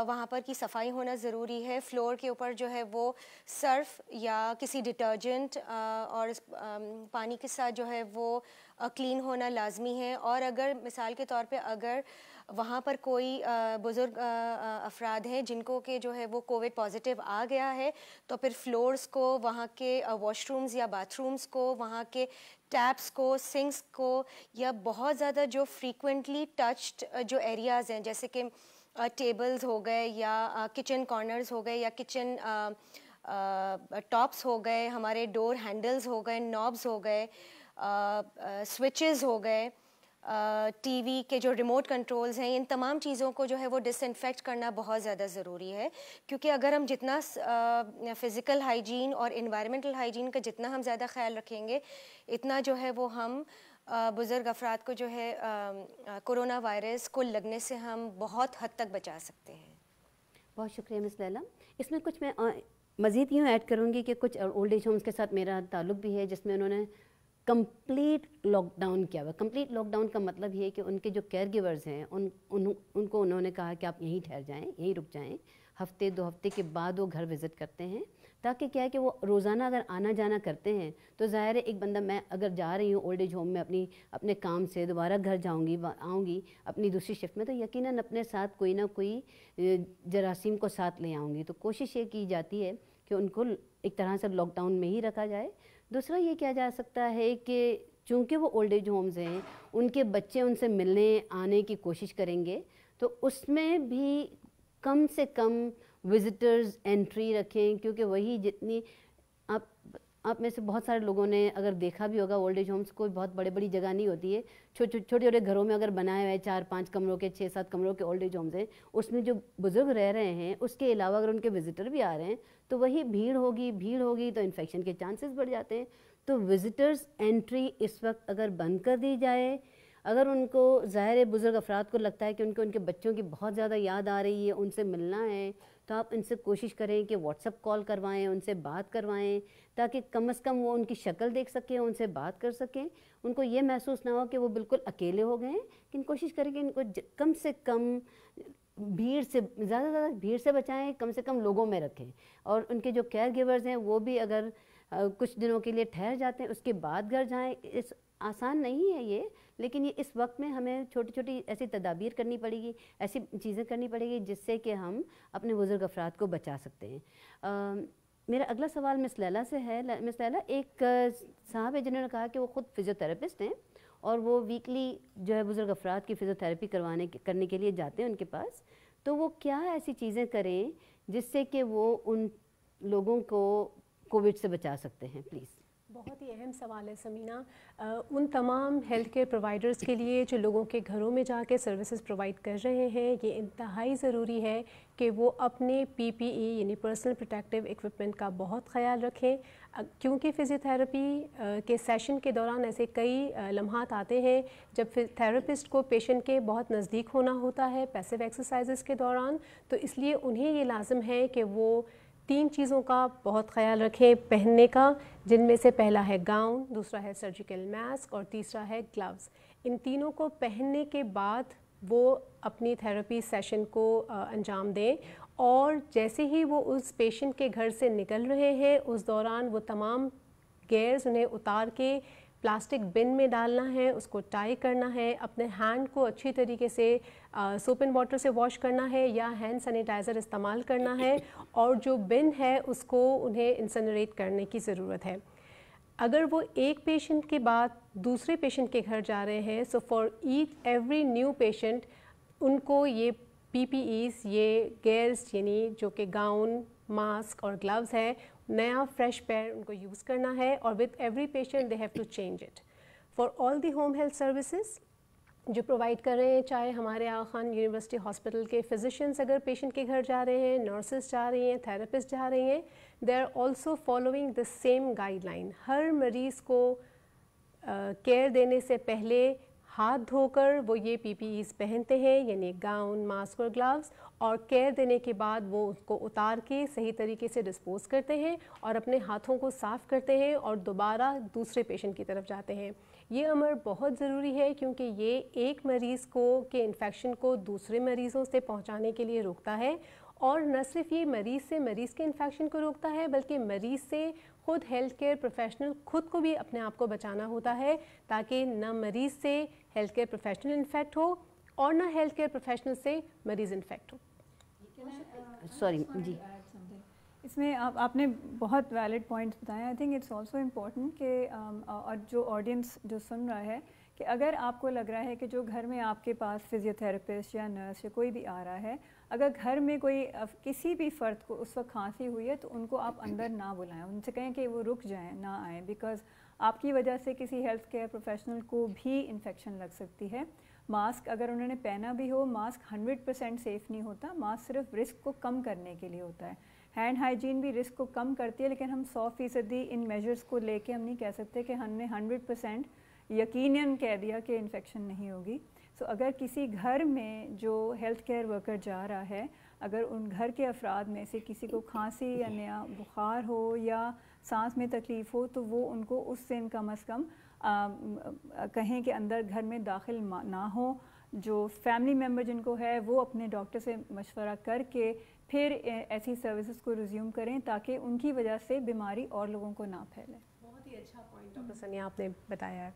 वहाँ पर की सफाई होना ज़रूरी है फ्लोर के ऊपर जो है वो सर्फ या किसी डिटर्जेंट और आ, पानी के साथ जो है वो क्लीन होना लाजमी है और अगर मिसाल के तौर पे अगर वहाँ पर कोई बुज़ुर्ग अफराद हैं जिनको के जो है वो कोविड पॉजिटिव आ गया है तो फिर फ्लोर्स को वहाँ के वॉशरूम्स या बाथरूम्स को वहाँ के टैप्स को सिंक्स को या बहुत ज़्यादा जो फ्रीक्वेंटली टच्ड जो एरियाज़ हैं जैसे कि टेबल्स हो गए या किचन कॉर्नर्स हो गए या किचन टॉप्स हो गए हमारे डोर हैंडल्स हो गए नॉब्स हो गए स्विचेस हो गए टीवी के जो रिमोट कंट्रोल्स हैं इन तमाम चीज़ों को जो है वो डिसइनफेक्ट करना बहुत ज़्यादा ज़रूरी है क्योंकि अगर हम जितना फ़िज़िकल हाइजीन और इन्वायरमेंटल हाइजीन का जितना हम ज़्यादा ख्याल रखेंगे इतना जो है वो हम बुज़ुर्ग अफराद को जो है कोरोना वायरस को लगने से हम बहुत हद तक बचा सकते हैं बहुत शुक्रिया मिस लैला इसमें कुछ मैं मज़ीद यूँ ऐड करूँगी कि कुछ ओल्ड एज होम्स के साथ मेरा ताल्लुक भी है जिसमें उन्होंने कंप्लीट लॉकडाउन किया हुआ कंप्लीट लॉकडाउन का मतलब ये है कि उनके जो केयर गिवर्स हैं उन, उन उनको उन्होंने कहा कि आप यहीं ठहर जाएं यहीं रुक जाएं हफ्ते दो हफ्ते के बाद वो घर विज़िट करते हैं ताकि क्या है कि वो रोज़ाना अगर आना जाना करते हैं तो ज़ाहिर है एक बंदा मैं अगर जा रही हूँ ओल्ड एज होम में अपनी अपने काम से दोबारा घर जाऊँगी आऊँगी अपनी दूसरी शिफ्ट में तो यकीनन अपने साथ कोई ना कोई जरासीम को साथ ले आऊँगी तो कोशिश ये की जाती है कि उनको एक तरह से लॉकडाउन में ही रखा जाए दूसरा ये किया जा सकता है कि चूँकि वो ओल्ड एज होम्स हैं उनके बच्चे उनसे मिलने आने की कोशिश करेंगे तो उसमें भी कम से कम विज़िटर्स एंट्री रखें क्योंकि वही जितनी आप आप में से बहुत सारे लोगों ने अगर देखा भी होगा ओल्ड एज होम्स कोई बहुत बड़े बड़ी जगह नहीं होती है छोटे छोटे छोटे छोटे घरों में अगर बनाए हुए चार पाँच कमरों के छः सात कमरों के ओल्ड एज होम्स हैं उसमें जो बुज़ुर्ग रह रहे हैं उसके अलावा अगर उनके विज़िटर भी आ रहे हैं तो वही भीड़ होगी भीड़ होगी तो इन्फेक्शन के चांसेस बढ़ जाते हैं तो विज़िटर्स एंट्री इस वक्त अगर बंद कर दी जाए अगर उनको ज़ाहिर बुज़ुर्ग अफराद को लगता है कि उनके उनके बच्चों की बहुत ज़्यादा याद आ रही है उनसे मिलना है तो आप इनसे कोशिश करें कि व्हाट्सअप कॉल करवाएं उनसे बात करवाएं ताकि कम से कम वो उनकी शक्ल देख सकें उनसे बात कर सकें उनको ये महसूस ना हो कि वो बिल्कुल अकेले हो गए लेकिन कोशिश करें कि इनको कम से कम भीड़ से ज़्यादा से ज़्यादा भीड़ से बचाएं कम से कम लोगों में रखें और उनके जो केयर गिवर्स हैं वो भी अगर कुछ दिनों के लिए ठहर जाते हैं उसके बाद घर जाएं इस आसान नहीं है ये लेकिन ये इस वक्त में हमें छोटी छोटी ऐसी तदाबीर करनी पड़ेगी ऐसी चीज़ें करनी पड़ेगी जिससे कि हम अपने बुज़ुर्ग अफराद को बचा सकते हैं आ, मेरा अगला सवाल मिस लैला से है मिस लैला एक साहब है जिन्होंने कहा कि वो ख़ुद फिज़ियोथेरेपिस्ट हैं और वो वीकली जो है बुज़ुर्ग अफराद की फिज़ोथेरेपी करवाने करने के लिए जाते हैं उनके पास तो वो क्या ऐसी चीज़ें करें जिससे कि वो उन लोगों को कोविड से बचा सकते हैं प्लीज़ बहुत ही अहम सवाल है समीना उन तमाम हेल्थ केयर प्रोवाइडर्स के लिए जो लोगों के घरों में जाके सर्विसेज प्रोवाइड कर रहे हैं ये इंतहाई ज़रूरी है कि वो अपने पीपीई e, यानी पर्सनल प्रोटेक्टिव इक्विपमेंट का बहुत ख्याल रखें क्योंकि फ़िज़ियोथेरेपी के सेशन के दौरान ऐसे कई लम्हात आते हैं जब थेरेपिस्ट को पेशेंट के बहुत नज़दीक होना होता है पैसिव एक्सरसाइजेस के दौरान तो इसलिए उन्हें ये लाजम है कि वो तीन चीज़ों का बहुत ख्याल रखें पहनने का जिनमें से पहला है गाउन दूसरा है सर्जिकल मास्क और तीसरा है ग्लव्स इन तीनों को पहनने के बाद वो अपनी थेरेपी सेशन को अंजाम दें और जैसे ही वो उस पेशेंट के घर से निकल रहे हैं उस दौरान वो तमाम गेयर्स उन्हें उतार के प्लास्टिक बिन में डालना है उसको टाई करना है अपने हैंड को अच्छी तरीके से सोप एंड वाटर से वॉश करना है या हैंड सैनिटाइज़र इस्तेमाल करना है और जो बिन है उसको उन्हें इंसनरेट करने की ज़रूरत है अगर वो एक पेशेंट के बाद दूसरे पेशेंट के घर जा रहे हैं so for each every new patient उनको ये पी ये गेयर्स यानी जो कि गाउन मास्क और ग्लव्स है नया फ्रेश पेयर उनको यूज़ करना है और with every patient they have to change it for all the home health services जो प्रोवाइड कर रहे हैं चाहे हमारे आ खान यूनिवर्सिटी हॉस्पिटल के फिजिशियंस अगर पेशेंट के घर जा रहे हैं नर्सेज जा रही हैं थेरेपिस्ट जा रही हैं they are also following the same guideline हर मरीज़ को केयर uh, देने से पहले हाथ धोकर वो ये पीपीईज पहनते हैं यानी गाउन मास्क और ग्लव्स और केयर देने के बाद वो उसको उतार के सही तरीके से डिस्पोज करते हैं और अपने हाथों को साफ़ करते हैं और दोबारा दूसरे पेशेंट की तरफ जाते हैं ये अमर बहुत ज़रूरी है क्योंकि ये एक मरीज़ को के इन्फेक्शन को दूसरे मरीज़ों से पहुँचाने के लिए रोकता है और न सिर्फ ये मरीज़ से मरीज़ के इन्फेक्शन को रोकता है बल्कि मरीज़ से खुद हेल्थ केयर प्रोफेशनल खुद को भी अपने आप को बचाना होता है ताकि न मरीज़ से हेल्थ केयर प्रोफेशनल इन्फेक्ट हो और न हेल्थ केयर प्रोफेशनल से मरीज़ इन्फेक्ट हो सॉरी जी इसमें आप आपने बहुत वैलिड पॉइंट्स बताए I think it's also important कि um, और जो ऑडियंस जो सुन रहा है कि अगर आपको लग रहा है कि जो घर में आपके पास फिजियोथेरेपिस्ट या नर्स या कोई भी आ रहा है अगर घर में कोई किसी भी फ़र्द को उस वक्त खांसी हुई है तो उनको आप अंदर ना बुलाएं उनसे कहें कि वो रुक जाएं ना आए बिकॉज़ आपकी वजह से किसी हेल्थ केयर प्रोफेशनल को भी इन्फेक्शन लग सकती है मास्क अगर उन्होंने पहना भी हो मास्क 100 परसेंट सेफ़ नहीं होता मास्क सिर्फ रिस्क को कम करने के लिए होता है हैंड हाइजीन भी रिस्क को कम करती है लेकिन हम सौ फीसदी इन मेजर्स को लेके हम नहीं कह सकते कि हमने 100 परसेंट यकीन कह दिया कि इन्फेक्शन नहीं होगी सो अगर किसी घर में जो हेल्थ केयर वर्कर जा रहा है अगर उन घर के अफराद में से किसी को खांसी या नया बुखार हो या सांस में तकलीफ़ हो तो वो उनको उस दिन कम अज़ कम कहें कि अंदर घर में दाखिल ना हो जो फैमिली मेम्बर जिनको है वो अपने डॉक्टर से मशवरा करके फिर ऐसी सर्विसेज को रिज्यूम करें ताकि उनकी वजह से बीमारी और लोगों को ना फैले बहुत ही अच्छा पॉइंट डॉक्टर सनिया आपने बताया है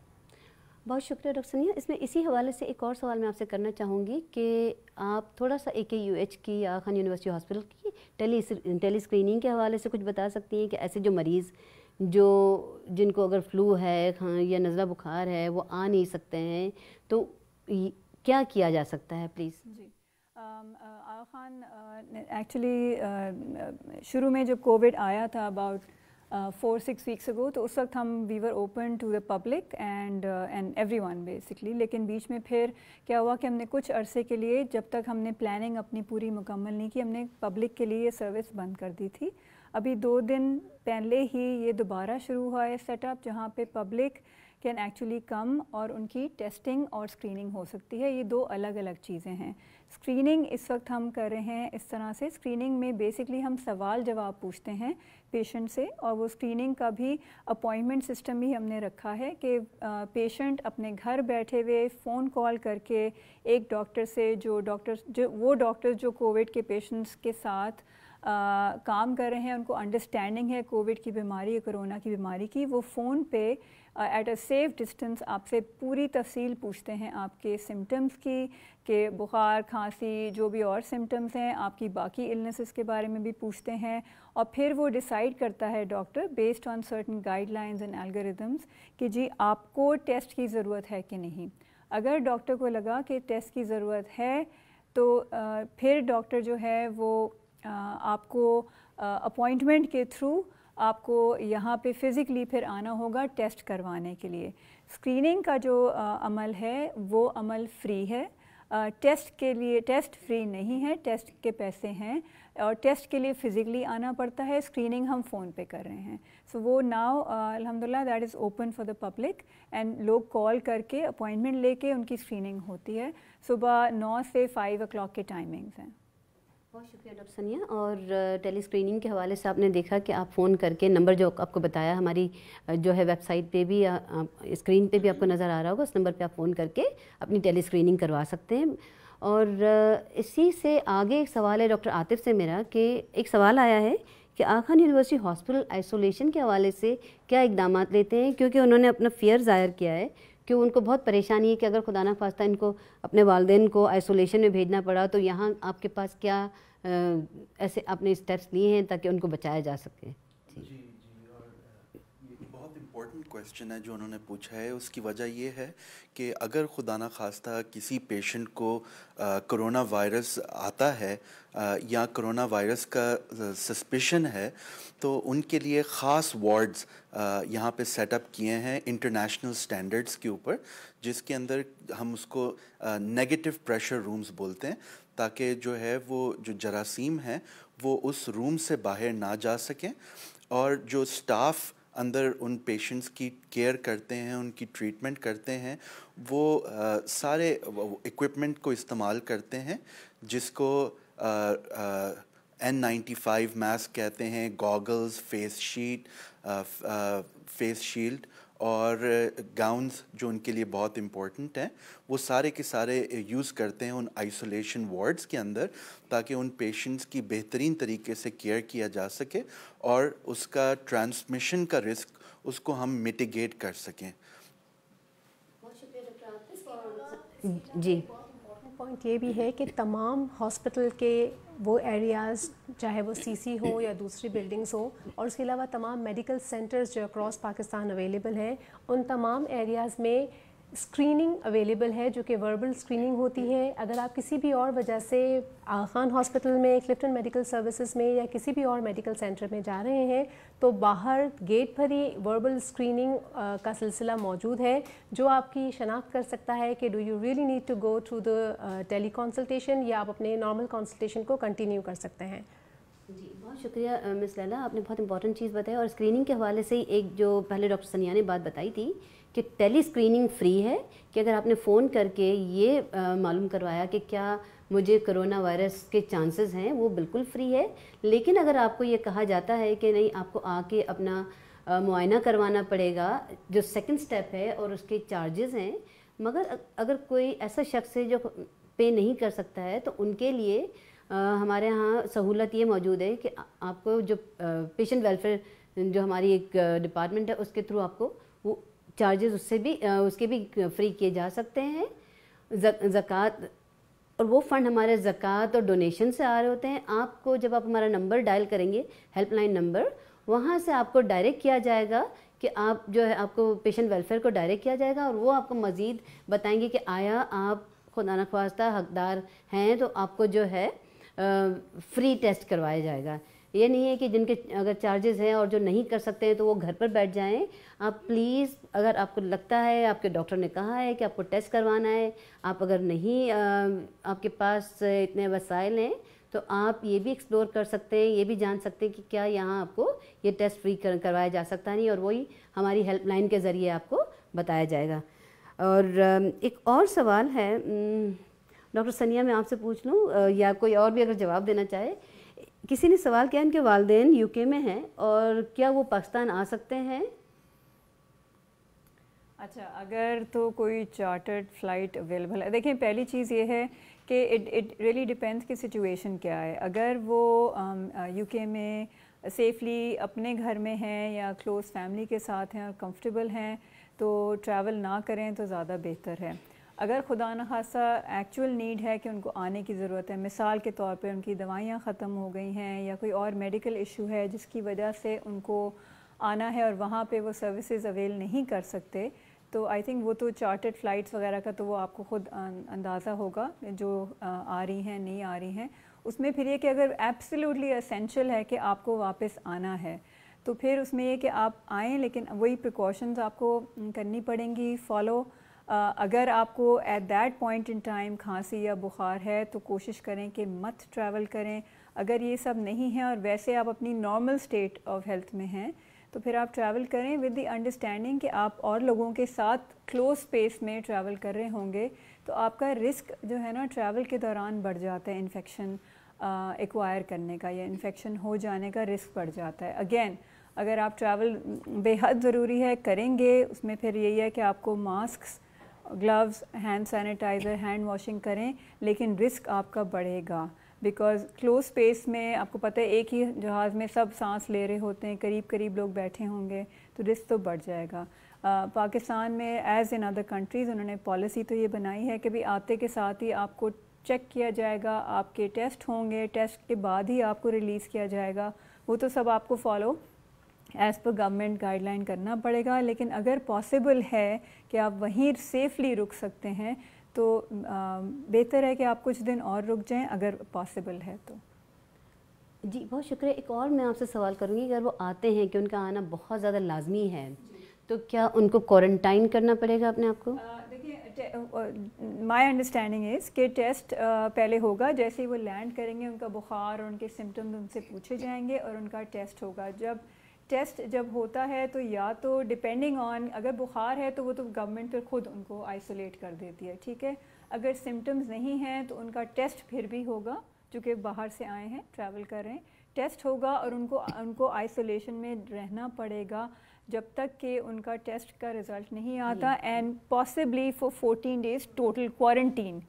बहुत शुक्रिया डॉक्टर सनिया इसमें इसी हवाले से एक और सवाल मैं आपसे करना चाहूँगी कि आप थोड़ा सा ए के यू एच की या खान यूनिवर्सिटी हॉस्पिटल की टेली टेली स्क्रीनिंग के हवाले से कुछ बता सकती हैं कि ऐसे जो मरीज़ जो जिनको अगर फ्लू है या नज़ला बुखार है वो आ नहीं सकते हैं तो क्या किया जा सकता है प्लीज़ जी आ खान एक्चुअली शुरू में जब कोविड आया था about four six weeks ago तो उस वक्त हम we were open to the public and and everyone basically लेकिन बीच में फिर क्या हुआ कि हमने कुछ अरसे के लिए जब तक हमने प्लानिंग अपनी पूरी मुकम्मल नहीं की हमने पब्लिक के लिए ये सर्विस बंद कर दी थी अभी दो दिन पहले ही ये दोबारा शुरू हुआ है सेटअप जहाँ पे पब्लिक कैन एक्चुअली कम और उनकी टेस्टिंग और स्क्रीनिंग हो सकती है ये दो अलग अलग चीज़ें हैं स्क्रीनिंग इस वक्त हम कर रहे हैं इस तरह से स्क्रीनिंग में बेसिकली हम सवाल जवाब पूछते हैं पेशेंट से और वो स्क्रीनिंग का भी अपॉइंटमेंट सिस्टम भी हमने रखा है कि पेशेंट अपने घर बैठे हुए फ़ोन कॉल करके एक डॉक्टर से जो डॉक्टर जो वो डॉक्टर्स जो कोविड के पेशेंट्स के साथ आ, काम कर रहे हैं उनको अंडरस्टैंडिंग है कोविड की बीमारी या कोरोना की बीमारी की वो फ़ोन पे एट अ सेफ डिस्टेंस आपसे पूरी तफसील पूछते हैं आपके सिम्टम्स की के बुखार खांसी जो भी और सिम्टम्स हैं आपकी बाकी इलनेसेस के बारे में भी पूछते हैं और फिर वो डिसाइड करता है doctor based on certain guidelines and algorithms कि जी आपको टेस्ट की ज़रूरत है कि नहीं अगर डॉक्टर को लगा कि टेस्ट की ज़रूरत है तो आ, uh, फिर डॉक्टर जो है वो आ, uh, आपको अपॉइंटमेंट uh, के थ्रू आपको यहाँ पे फ़िज़िकली फिर आना होगा टेस्ट करवाने के लिए स्क्रीनिंग का जो आ, अमल है वो अमल फ्री है आ, टेस्ट के लिए टेस्ट फ्री नहीं है टेस्ट के पैसे हैं और टेस्ट के लिए फ़िज़िकली आना पड़ता है स्क्रीनिंग हम फ़ोन पे कर रहे हैं सो so, वो नाउ अलहमदिल्ला that is open for the public and लोग कॉल करके अपॉइंटमेंट लेके उनकी स्क्रीनिंग होती है सुबह नौ से फ़ाइव ओ के टाइमिंग्स हैं बहुत शुक्रिया डॉक्टर सनिया और टेली स्क्रीनिंग के हवाले से आपने देखा कि आप फ़ोन करके नंबर जो आपको बताया हमारी जो है वेबसाइट पे भी आ, स्क्रीन पे भी आपको नज़र आ रहा होगा उस नंबर पे आप फ़ोन करके अपनी टेली स्क्रीनिंग करवा सकते हैं और इसी से आगे एक सवाल है डॉक्टर आतिफ से मेरा कि एक सवाल आया है कि आखान यूनिवर्सिटी हॉस्पिटल आइसोलेशन के हवाले से क्या इकदाम लेते हैं क्योंकि उन्होंने अपना फेयर ज़ाहिर किया है कि उनको बहुत परेशानी है कि अगर खुदा ना खास्ता इनको अपने वालदेन को आइसोलेशन में भेजना पड़ा तो यहाँ आपके पास क्या ऐसे आपने स्टेप्स लिए हैं ताकि उनको बचाया जा सके जी क्वेश्चन है जो उन्होंने पूछा है उसकी वजह यह है कि अगर खुदा न खास्ता किसी पेशेंट को कोरोना वायरस आता है आ, या कोरोना वायरस का सस्पेशन है तो उनके लिए ख़ास वार्ड्स यहाँ पे सेटअप किए हैं इंटरनेशनल स्टैंडर्ड्स के ऊपर जिसके अंदर हम उसको नेगेटिव प्रेशर रूम्स बोलते हैं ताकि जो है वो जो जरासीम हैं वो उस रूम से बाहर ना जा सकें और जो स्टाफ़ अंदर उन पेशेंट्स की केयर करते हैं उनकी ट्रीटमेंट करते हैं वो आ, सारे इक्विपमेंट को इस्तेमाल करते हैं जिसको एन नाइन्टी फाइव मास्क कहते हैं goggles face sheet face shield और गाउन्स uh, जो उनके लिए बहुत इम्पोर्टेंट हैं वो सारे के सारे यूज़ uh, करते हैं उन आइसोलेशन वार्ड्स के अंदर ताकि उन पेशेंट्स की बेहतरीन तरीके से केयर किया जा सके और उसका ट्रांसमिशन का रिस्क उसको हम मिटिगेट कर सकें जी पॉइंट ये भी है कि तमाम हॉस्पिटल के वो एरियाज़ चाहे वो सीसी हो या दूसरी बिल्डिंग्स हो और उसके अलावा तमाम मेडिकल सेंटर्स जो अक्रॉस पाकिस्तान अवेलेबल हैं उन तमाम एरियाज़ में स्क्रीनिंग अवेलेबल है जो कि वर्बल स्क्रीनिंग होती है अगर आप किसी भी और वजह से खान हॉस्पिटल में क्लिफ्टन मेडिकल सर्विसेज में या किसी भी और मेडिकल सेंटर में जा रहे हैं तो बाहर गेट पर ही वर्बल स्क्रीनिंग का सिलसिला मौजूद है जो आपकी शनाख्त कर सकता है कि do you really need to go through the tele consultation या आप अपने नॉर्मल कंसल्टेशन को कंटिन्यू कर सकते हैं जी बहुत शुक्रिया मिस लैला आपने बहुत इंपॉर्टेंट चीज़ बताई और स्क्रीनिंग के हवाले से ही एक जो पहले डॉक्टर सनिया ने बात बताई थी कि टेली स्क्रीनिंग फ्री है कि अगर आपने फ़ोन करके ये मालूम करवाया कि क्या मुझे कोरोना वायरस के चांसेस हैं वो बिल्कुल फ्री है लेकिन अगर आपको ये कहा जाता है कि नहीं आपको आके अपना मुआयना करवाना पड़ेगा जो सेकंड स्टेप है और उसके चार्जेस हैं मगर अगर कोई ऐसा शख्स है जो पे नहीं कर सकता है तो उनके लिए आ, हमारे यहाँ सहूलत ये मौजूद है कि आपको जो पेशेंट वेलफेयर जो हमारी एक डिपार्टमेंट है उसके थ्रू आपको चार्जेस उससे भी उसके भी फ्री किए जा सकते हैं ज़क़़त और वो फ़ंड हमारे ज़क़़त और डोनेशन से आ रहे होते हैं आपको जब आप हमारा नंबर डायल करेंगे हेल्पलाइन नंबर वहाँ से आपको डायरेक्ट किया जाएगा कि आप जो है आपको पेशेंट वेलफेयर को डायरेक्ट किया जाएगा और वो आपको मज़ीद बताएंगे कि आया आप खुदा नख्वास्ता हकदार हैं तो आपको जो है फ्री टेस्ट करवाया जाएगा ये नहीं है कि जिनके अगर चार्जेस हैं और जो नहीं कर सकते हैं तो वो घर पर बैठ जाएं आप प्लीज़ अगर आपको लगता है आपके डॉक्टर ने कहा है कि आपको टेस्ट करवाना है आप अगर नहीं आपके पास इतने वसाइल हैं तो आप ये भी एक्सप्लोर कर सकते हैं ये भी जान सकते हैं कि क्या यहाँ आपको ये टेस्ट फ्री कर, करवाया जा सकता नहीं और वही हमारी हेल्पलाइन के ज़रिए आपको बताया जाएगा और एक और सवाल है डॉक्टर सनिया मैं आपसे पूछ लूँ या कोई और भी अगर जवाब देना चाहे किसी ने सवाल किया इनके वालदे यूके में हैं और क्या वो पाकिस्तान आ सकते हैं अच्छा अगर तो कोई चार्टर्ड फ़्लाइट अवेलेबल है देखें पहली चीज़ ये है कि इट इट रियली डिपेंड्स कि सिचुएशन क्या है अगर वो यूके um, uh, में सेफली अपने घर में हैं या क्लोज़ फैमिली के साथ हैं और कंफर्टेबल हैं तो ट्रैवल ना करें तो ज़्यादा बेहतर है अगर खुदा न खासा एक्चुअल नीड है कि उनको आने की ज़रूरत है मिसाल के तौर पर उनकी दवाइयाँ ख़त्म हो गई हैं या कोई और मेडिकल इशू है जिसकी वजह से उनको आना है और वहाँ पे वो सर्विसेज अवेल नहीं कर सकते तो आई थिंक वो तो चार्टेड फ़्लाइट्स वगैरह का तो वो आपको ख़ुद अं, अंदाज़ा होगा जो आ रही हैं नहीं आ रही हैं उसमें फिर ये कि अगर एब्सोल्युटली असेंशल है कि आपको वापस आना है तो फिर उसमें ये कि आप आएँ लेकिन वही प्रिकॉशंस आपको करनी पड़ेंगी फॉलो अगर आपको at that point in time खांसी या बुखार है तो कोशिश करें कि मत ट्रैवल करें अगर ये सब नहीं है और वैसे आप अपनी नॉर्मल स्टेट ऑफ हेल्थ में हैं तो फिर आप ट्रैवल करें विद दी अंडरस्टैंडिंग कि आप और लोगों के साथ क्लोज स्पेस में ट्रैवल कर रहे होंगे तो आपका रिस्क जो है ना ट्रैवल के दौरान बढ़ जाता है इन्फेक्शन एक्वायर करने का या इन्फेक्शन हो जाने का रिस्क बढ़ जाता है अगेन अगर आप ट्रैवल बेहद ज़रूरी है करेंगे उसमें फिर यही है कि आपको mask gloves hand sanitiser hand washing करें लेकिन रिस्क आपका बढ़ेगा बिकॉज क्लोज स्पेस में आपको पता है एक ही जहाज़ में सब सांस ले रहे होते हैं करीब करीब लोग बैठे होंगे तो रिस्क तो बढ़ जाएगा आ, पाकिस्तान में एज़ इन अदर कंट्रीज़ उन्होंने पॉलिसी तो ये बनाई है कि भी आते के साथ ही आपको चेक किया जाएगा आपके टेस्ट होंगे टेस्ट के बाद ही आपको रिलीज़ किया जाएगा वो तो सब आपको follow as per government guideline करना पड़ेगा लेकिन अगर पॉसिबल है कि आप वहीं सेफली रुक सकते हैं तो बेहतर है कि आप कुछ दिन और रुक जाएं अगर पॉसिबल है तो जी बहुत शुक्रिया एक और मैं आपसे सवाल करूंगी अगर वो आते हैं कि उनका आना बहुत ज़्यादा लाजमी है तो क्या उनको क्वारंटाइन करना पड़ेगा अपने आप को देखिए माई अंडरस्टैंडिंग इज़ कि टेस्ट uh, पहले होगा जैसे ही वो लैंड करेंगे उनका बुखार और उनके सिम्टम्स उनसे पूछे जाएंगे और उनका टेस्ट होगा जब टेस्ट जब होता है तो या तो डिपेंडिंग ऑन अगर बुखार है तो वो तो गवर्नमेंट फिर खुद उनको आइसोलेट कर देती है ठीक है अगर सिम्टम्स नहीं हैं तो उनका टेस्ट फिर भी होगा चूँकि बाहर से आए हैं ट्रैवल कर रहे हैं टेस्ट होगा और उनको उनको आइसोलेशन में रहना पड़ेगा जब तक कि उनका टेस्ट का रिज़ल्ट नहीं आता and possibly for fourteen days total quarantine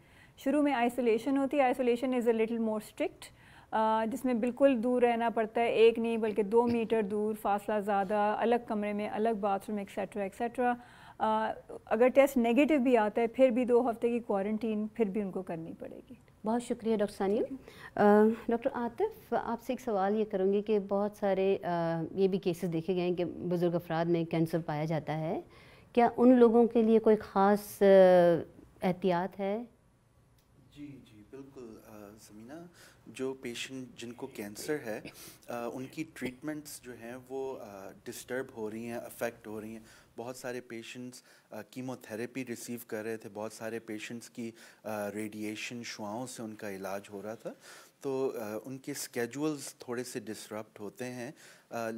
शुरू में आइसोलेशन होती है isolation is a little more strict जिसमें बिल्कुल दूर रहना पड़ता है एक नहीं बल्कि दो मीटर दूर फासला ज़्यादा अलग कमरे में अलग बाथरूम एक्सेट्रा एक्सेट्रा अगर टेस्ट नेगेटिव भी आता है फिर भी दो हफ्ते की क्वारंटीन फिर भी उनको करनी पड़ेगी बहुत शुक्रिया डॉक्टर सानिया डॉक्टर आतिफ आपसे एक सवाल ये करूँगी कि बहुत सारे आ, ये भी केसेस देखे गए हैं कि बुज़ुर्ग अफराद में कैंसर पाया जाता है क्या उन लोगों के लिए कोई ख़ास एहतियात है जो पेशेंट जिनको कैंसर है आ, uh, उनकी ट्रीटमेंट्स जो हैं वो डिस्टर्ब uh, हो रही हैं अफेक्ट हो रही हैं बहुत सारे पेशेंट्स कीमोथेरेपी रिसीव कर रहे थे बहुत सारे पेशेंट्स की रेडिएशन uh, शुआओं से उनका इलाज हो रहा था तो उनके स्केजुअल्स थोड़े से डिसरप्ट होते हैं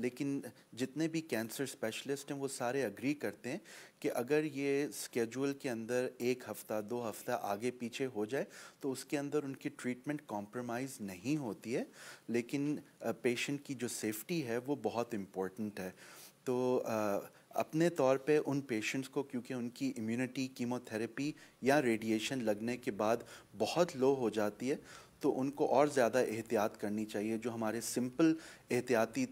लेकिन जितने भी कैंसर स्पेशलिस्ट हैं वो सारे अग्री करते हैं कि अगर ये स्केजुअल के अंदर एक हफ्ता दो हफ्ता आगे पीछे हो जाए तो उसके अंदर उनकी ट्रीटमेंट कॉम्प्रोमाइज़ नहीं होती है लेकिन पेशेंट की जो सेफ्टी है वो बहुत इम्पोर्टेंट है तो अपने तौर पे उन पेशेंट्स को क्योंकि उनकी इम्यूनिटी कीमोथेरेपी या रेडिएशन लगने के बाद बहुत लो हो जाती है तो उनको और ज़्यादा एहतियात करनी चाहिए जो हमारे सिंपल एहतियाती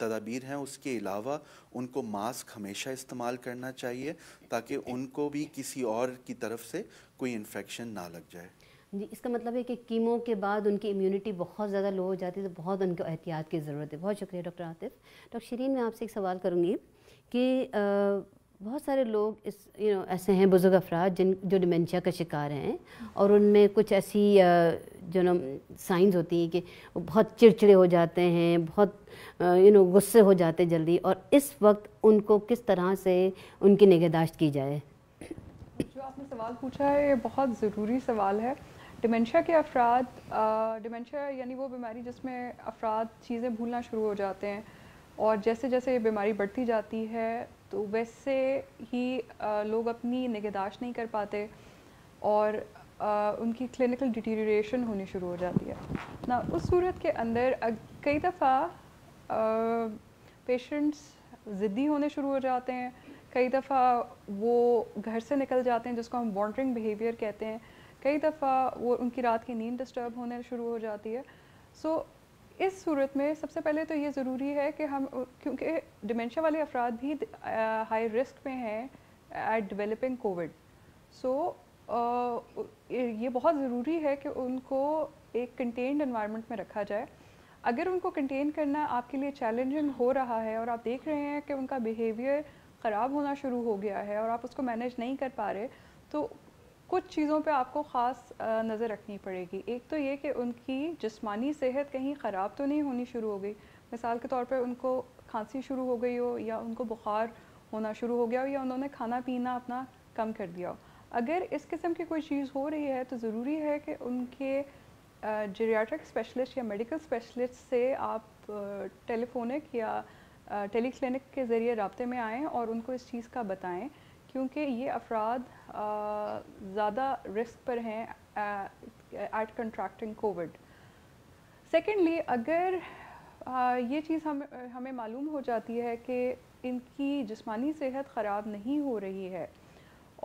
तदाबीर हैं उसके अलावा उनको मास्क हमेशा इस्तेमाल करना चाहिए ताकि उनको भी किसी और की तरफ से कोई इन्फेक्शन ना लग जाए जी इसका मतलब है कि कीमो के बाद उनकी इम्यूनिटी बहुत ज़्यादा लो हो जाती है तो बहुत उनको एहतियात की ज़रूरत है बहुत शुक्रिया डॉक्टर आतिफ डॉक्टर शरीन मैं आपसे एक सवाल करूँगी कि आ, बहुत सारे लोग इस यू नो ऐसे हैं बुज़ुर्ग अफराद जिन जो डिमेंशिया का शिकार हैं और उनमें कुछ ऐसी जो न साइंस होती हैं कि वो बहुत चिड़चिड़े हो जाते हैं बहुत यू नो गुस्से हो जाते हैं जल्दी और इस वक्त उनको किस तरह से उनकी निगहदाश्त की जाए जो आपने सवाल पूछा है ये बहुत ज़रूरी सवाल है डिमेंशिया के अफराद डिमेंशिया यानी वो बीमारी जिसमें अफराद चीज़ें भूलना शुरू हो जाते हैं और जैसे जैसे ये बीमारी बढ़ती जाती है तो वैसे ही आ, लोग अपनी निगहदाश्त नहीं कर पाते और आ, उनकी क्लिनिकल डिटीरिएशन होनी शुरू हो जाती है ना उस सूरत के अंदर कई दफ़ा पेशेंट्स ज़िद्दी होने शुरू हो जाते हैं कई दफ़ा वो घर से निकल जाते हैं जिसको हम वॉन्ड्रिंग बिहेवियर कहते हैं कई दफ़ा वो उनकी रात की नींद डिस्टर्ब होने शुरू हो जाती है सो so, इस सूरत में सबसे पहले तो ये ज़रूरी है कि हम क्योंकि डिमेंशिया वाले अफराद भी हाई रिस्क में हैं एट डेवलपिंग कोविड सो ये बहुत ज़रूरी है कि उनको एक कंटेन्ड इन्वायरमेंट में रखा जाए अगर उनको कंटेन करना आपके लिए चैलेंजिंग हो रहा है और आप देख रहे हैं कि उनका बिहेवियर ख़राब होना शुरू हो गया है और आप उसको मैनेज नहीं कर पा रहे तो कुछ चीज़ों पे आपको ख़ास नज़र रखनी पड़ेगी एक तो ये कि उनकी जिस्मानी सेहत कहीं ख़राब तो नहीं होनी शुरू हो गई मिसाल के तौर पर उनको खांसी शुरू हो गई हो या उनको बुखार होना शुरू हो गया हो या उन्होंने खाना पीना अपना कम कर दिया हो अगर इस किस्म की कोई चीज़ हो रही है तो ज़रूरी है कि उनके जेरियाट्रिक स्पेशलिस्ट या मेडिकल स्पेशलिस्ट से आप टेलीफोनिक या टेली क्लिनिक के ज़रिए रबते में आएँ और उनको इस चीज़ का बताएँ क्योंकि ये अफराद ज़्यादा रिस्क पर हैं एट कंट्रैक्टिंग कोविड सेकेंडली अगर आ, ये चीज़ हम हमें मालूम हो जाती है कि इनकी जिस्मानी सेहत ख़राब नहीं हो रही है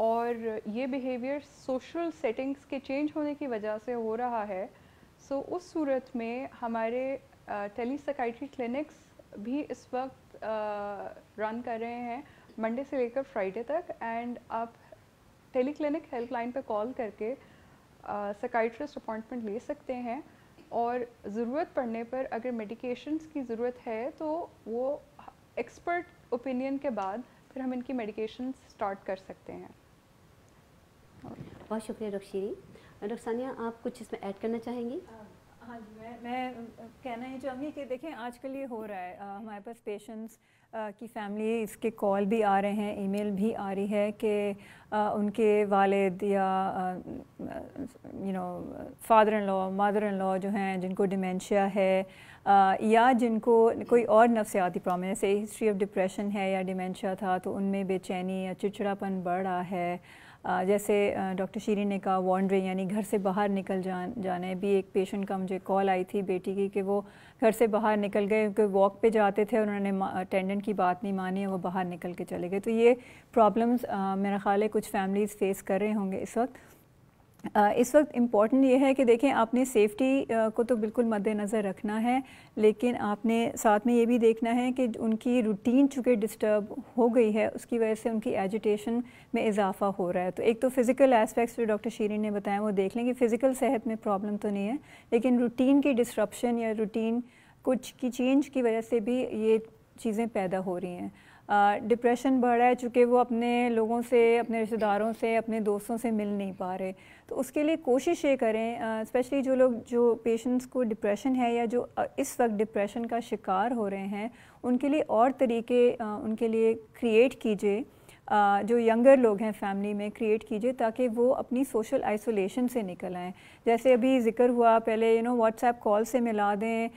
और ये बिहेवियर सोशल सेटिंग्स के चेंज होने की वजह से हो रहा है सो so, उस सूरत में हमारे टेली क्लिनिक्स भी इस वक्त रन कर रहे हैं मंडे से लेकर फ्राइडे तक एंड आप टेली क्लिनिक हेल्पलाइन पर कॉल करके सकाइट्रिस्ट अपॉइंटमेंट ले सकते हैं और ज़रूरत पड़ने पर अगर मेडिकेशंस की ज़रूरत है तो वो एक्सपर्ट ओपिनियन के बाद फिर हम इनकी मेडिकेशन स्टार्ट कर सकते हैं बहुत शुक्रिया रुखशीरी रुखसानिया आप कुछ इसमें ऐड करना चाहेंगी हाँ। हाँ जी मैं मैं कहना ही चाहूँगी कि देखें आजकल ये हो रहा है आ, हमारे पास पेशेंट्स की फैमिली इसके कॉल भी आ रहे हैं ईमेल भी आ रही है कि उनके वालिद या you know father in law mother in law जो हैं जिनको डिमेंशिया है आ, या जिनको कोई और नफसियाती प्रॉब्लम जैसे हिस्ट्री ऑफ डिप्रेशन है या डिमेंशिया था तो उनमें बेचैनी या चिड़चिड़ापन बढ़ रहा है जैसे डॉक्टर शीरी ने कहा वॉन्ड्रिंग यानी घर से बाहर निकल जान जाने भी एक पेशेंट का मुझे कॉल आई थी बेटी की कि वो घर से बाहर निकल गए क्योंकि वॉक पे जाते थे उन्होंने अटेंडेंट की बात नहीं मानी वो बाहर निकल के चले गए तो ये प्रॉब्लम्स मेरा ख्याल है कुछ फैमिलीज़ फेस कर रहे होंगे इस वक्त इस वक्त इम्पॉर्टेंट ये है कि देखें आपने सेफ़्टी को तो बिल्कुल मद्देनज़र रखना है लेकिन आपने साथ में ये भी देखना है कि उनकी रूटीन चूँकि डिस्टर्ब हो गई है उसकी वजह से उनकी एजिटेशन में इजाफा हो रहा है तो एक तो फ़िज़िकल एस्पेक्ट्स जो डॉक्टर शीरिन ने बताया वो देख लें कि फ़िज़िकल सेहत में प्रॉब्लम तो नहीं है लेकिन रूटीन की डिस्ट्रप्शन या रूटीन कुछ की चेंज की वजह से भी ये चीज़ें पैदा हो रही हैं डिप्रेशन बढ़ रहा है चूँकि वो अपने लोगों से अपने रिश्तेदारों से अपने दोस्तों से मिल नहीं पा रहे तो उसके लिए कोशिश ये करें स्पेशली जो लोग जो पेशेंट्स को डिप्रेशन है या जो इस वक्त डिप्रेशन का शिकार हो रहे हैं उनके लिए और तरीके उनके लिए क्रिएट कीजिए जो यंगर लोग हैं फैमिली में क्रिएट कीजिए ताकि वो अपनी सोशल आइसोलेशन से निकल आएँ जैसे अभी जिक्र हुआ पहले यू नो व्हाट्सएप कॉल से मिला दें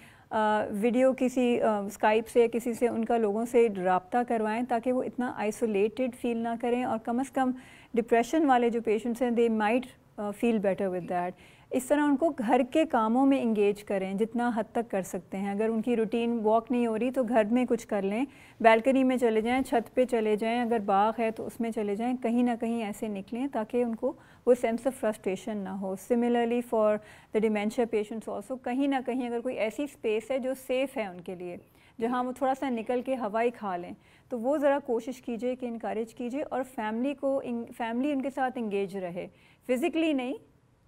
वीडियो किसी स्काइप से किसी से उनका लोगों से रबता करवाएं ताकि वो इतना आइसोलेटेड फील ना करें और कम अज़ कम डिप्रेशन वाले जो पेशेंट्स हैं they might feel better with that इस तरह उनको घर के कामों में इंगेज करें जितना हद तक कर सकते हैं अगर उनकी रूटीन वॉक नहीं हो रही तो घर में कुछ कर लें बैल्कनी में चले जाएं छत पे चले जाएं अगर बाग है तो उसमें चले जाएं कहीं ना कहीं ऐसे निकलें ताकि उनको वो सेंस ऑफ फ्रस्ट्रेशन ना हो similarly for the dementia patients also कहीं ना कहीं अगर कोई ऐसी स्पेस है जो सेफ़ है उनके लिए जहाँ वो थोड़ा सा निकल के हवाई खा लें तो वो ज़रा कोशिश कीजिए कि इंक्रेज कीजिए और फैमिली को फैमिली उनके साथ इंगेज रहे फिज़िकली नहीं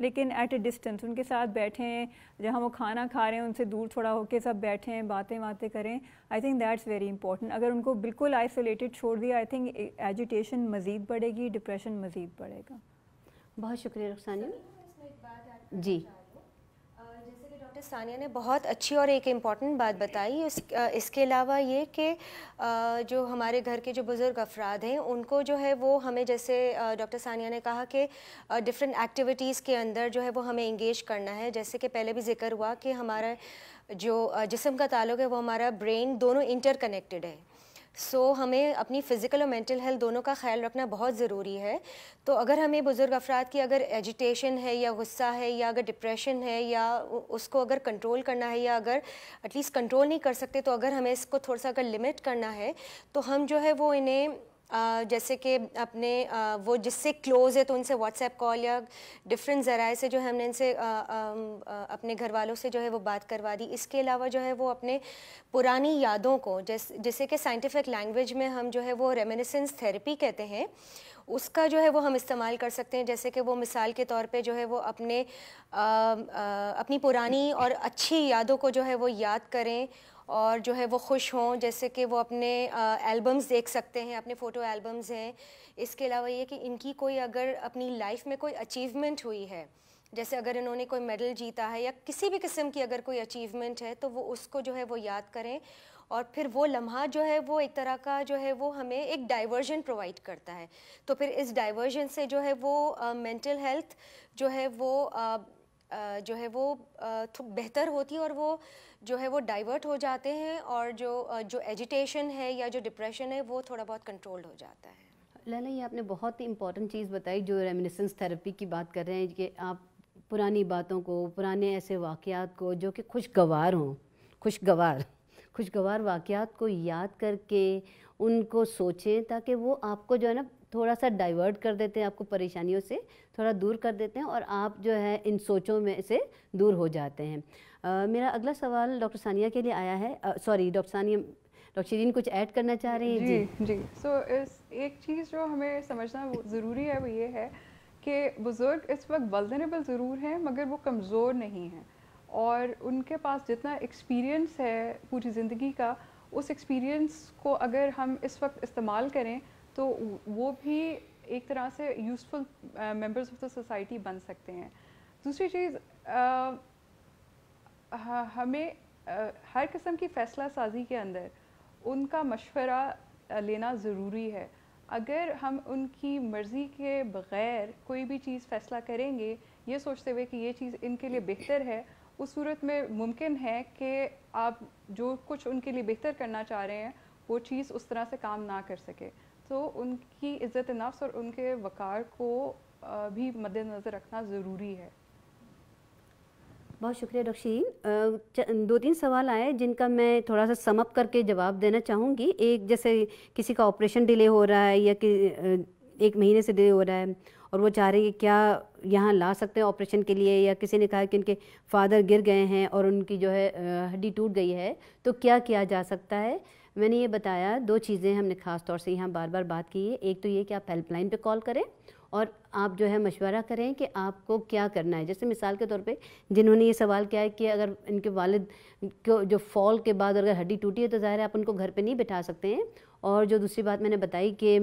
लेकिन एट ए डिस्टेंस उनके साथ बैठें जहाँ वो खाना खा रहे हैं उनसे दूर थोड़ा होके सब बैठें बातें बातें करें I think that's very important अगर उनको बिल्कुल आइसोलेटेड छोड़ दिया आई थिंक एजुटेशन मज़ीद बढ़ेगी डिप्रेशन मज़ीद बढ़ेगा बहुत शुक्रिया रुखसानी जी सानिया ने बहुत अच्छी और एक इम्पॉर्टेंट बात बताई उस इसके अलावा ये कि जो हमारे घर के जो बुज़ुर्ग अफराद हैं उनको जो है वो हमें जैसे डॉक्टर सानिया ने कहा कि डिफरेंट एक्टिविटीज़ के अंदर जो है वो हमें इंगेज करना है जैसे कि पहले भी जिक्र हुआ कि हमारा जो जिसम का ताल्लुक है वो हमारा ब्रेन दोनों इंटरकनेक्टेड है सो so, हमें अपनी फ़िज़िकल और मेंटल हेल्थ दोनों का ख्याल रखना बहुत ज़रूरी है तो अगर हमें बुज़ुर्ग अफराद की अगर एजिटेशन है या गुस्सा है या अगर डिप्रेशन है या उसको अगर कंट्रोल करना है या अगर एटलीस्ट कंट्रोल नहीं कर सकते तो अगर हमें इसको थोड़ा सा अगर लिमिट करना है तो हम जो है वो इन्हें जैसे कि अपने वो जिससे क्लोज़ है तो उनसे व्हाट्सएप कॉल या डिफरेंट ज़राए से जो है हमने इनसे अपने घर वालों से जो है वो बात करवा दी इसके अलावा जो है वो अपने पुरानी यादों को जैसे कि साइंटिफिक लैंग्वेज में हम जो है वो रेमिनिसेंस थेरेपी कहते हैं उसका जो है वो हम इस्तेमाल कर सकते हैं जैसे कि वो मिसाल के तौर पे जो है वो अपने आ, आ, अपनी पुरानी और अच्छी यादों को जो है वो याद करें और जो है वो खुश हों जैसे कि वो अपने एल्बम्स देख सकते हैं अपने फ़ोटो एल्बम्स हैं इसके अलावा ये कि इनकी कोई अगर अपनी लाइफ में कोई अचीवमेंट हुई है जैसे अगर इन्होंने कोई मेडल जीता है या किसी भी किस्म की अगर कोई अचीवमेंट है तो वो उसको जो है वो याद करें और फिर वो लम्हा जो है वो एक तरह का जो है वो हमें एक डाइवर्जन प्रोवाइड करता है तो फिर इस डाइवर्जन से जो है वो मेंटल uh, हेल्थ जो है वो uh, जो है वो बेहतर होती है और वो जो है वो डाइवर्ट हो जाते हैं और जो जो एजिटेशन है या जो डिप्रेशन है वो थोड़ा बहुत कंट्रोल्ड हो जाता है लाला ये आपने बहुत ही इंपॉर्टेंट चीज़ बताई जो रेमिनिसेंस थेरेपी की बात कर रहे हैं कि आप पुरानी बातों को पुराने ऐसे वाक़ात को जो कि खुशगवार हों खुशगवार खुशगवार वाक़ात को याद करके उनको सोचें ताकि वो आपको जो है ना थोड़ा सा डाइवर्ट कर देते हैं आपको परेशानियों से थोड़ा दूर कर देते हैं और आप जो है इन सोचों में से दूर हो जाते हैं आ, मेरा अगला सवाल डॉक्टर सानिया के लिए आया है sorry doctor Sania doctor Shireen कुछ ऐड करना चाह रही हैं जी जी सो so, इस एक चीज़ जो हमें समझना ज़रूरी है वो ये है कि बुज़ुर्ग इस वक्त वल्नरेबल ज़रूर हैं मगर वो कमज़ोर नहीं हैं और उनके पास जितना एक्सपीरियंस है पूरी ज़िंदगी का उस एक्सपीरियंस को अगर हम इस वक्त इस्तेमाल करें तो वो भी एक तरह से useful members of the society बन सकते हैं दूसरी चीज़ uh, हमें आ, uh, हर किस्म की फ़ैसला साजी के अंदर उनका मशवरा uh, लेना ज़रूरी है अगर हम उनकी मर्ज़ी के बग़ैर कोई भी चीज़ फ़ैसला करेंगे ये सोचते हुए कि ये चीज़ इनके लिए बेहतर है उस सूरत में मुमकिन है कि आप जो कुछ उनके लिए बेहतर करना चाह रहे हैं वो चीज़ उस तरह से काम ना कर सके तो उनकी इज़्ज़त नफ्स और उनके वक़ार को भी मद्दनज़र रखना ज़रूरी है बहुत शुक्रिया डॉक्शीन दो तीन सवाल आए जिनका मैं थोड़ा सा समअप करके जवाब देना चाहूँगी एक जैसे किसी का ऑपरेशन डिले हो रहा है या कि एक महीने से डिले हो रहा है और वो चाह रहे हैं कि क्या यहाँ ला सकते हैं ऑपरेशन के लिए या किसी ने कहा कि उनके फादर गिर गए हैं और उनकी जो है हड्डी टूट गई है तो क्या किया जा सकता है मैंने ये बताया दो चीज़ें हमने ख़ास तौर से यहाँ बार बार बात की है एक तो ये कि आप हेल्पलाइन पे कॉल करें और आप जो है मशवरा करें कि आपको क्या करना है जैसे मिसाल के तौर पे जिन्होंने ये सवाल किया है कि अगर इनके वालिद को जो फॉल के बाद अगर हड्डी टूटी है तो ज़ाहिर है आप उनको घर पे नहीं बिठा सकते हैं और जो दूसरी बात मैंने बताई कि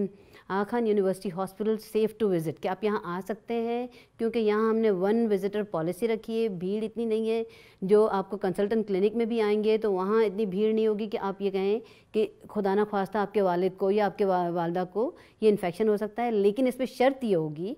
Aachen university hospital safe to visit क्या आप यहाँ आ सकते हैं क्योंकि यहाँ हमने वन विज़िटर पॉलिसी रखी है भीड़ इतनी नहीं है जो आपको कंसल्टेंट क्लिनिक में भी आएंगे तो वहाँ इतनी भीड़ नहीं होगी कि आप ये कहें कि खुदा ना खास्ता आपके वालिद को या आपके वा, वालदा को ये इन्फेक्शन हो सकता है लेकिन इस पर शर्त ये होगी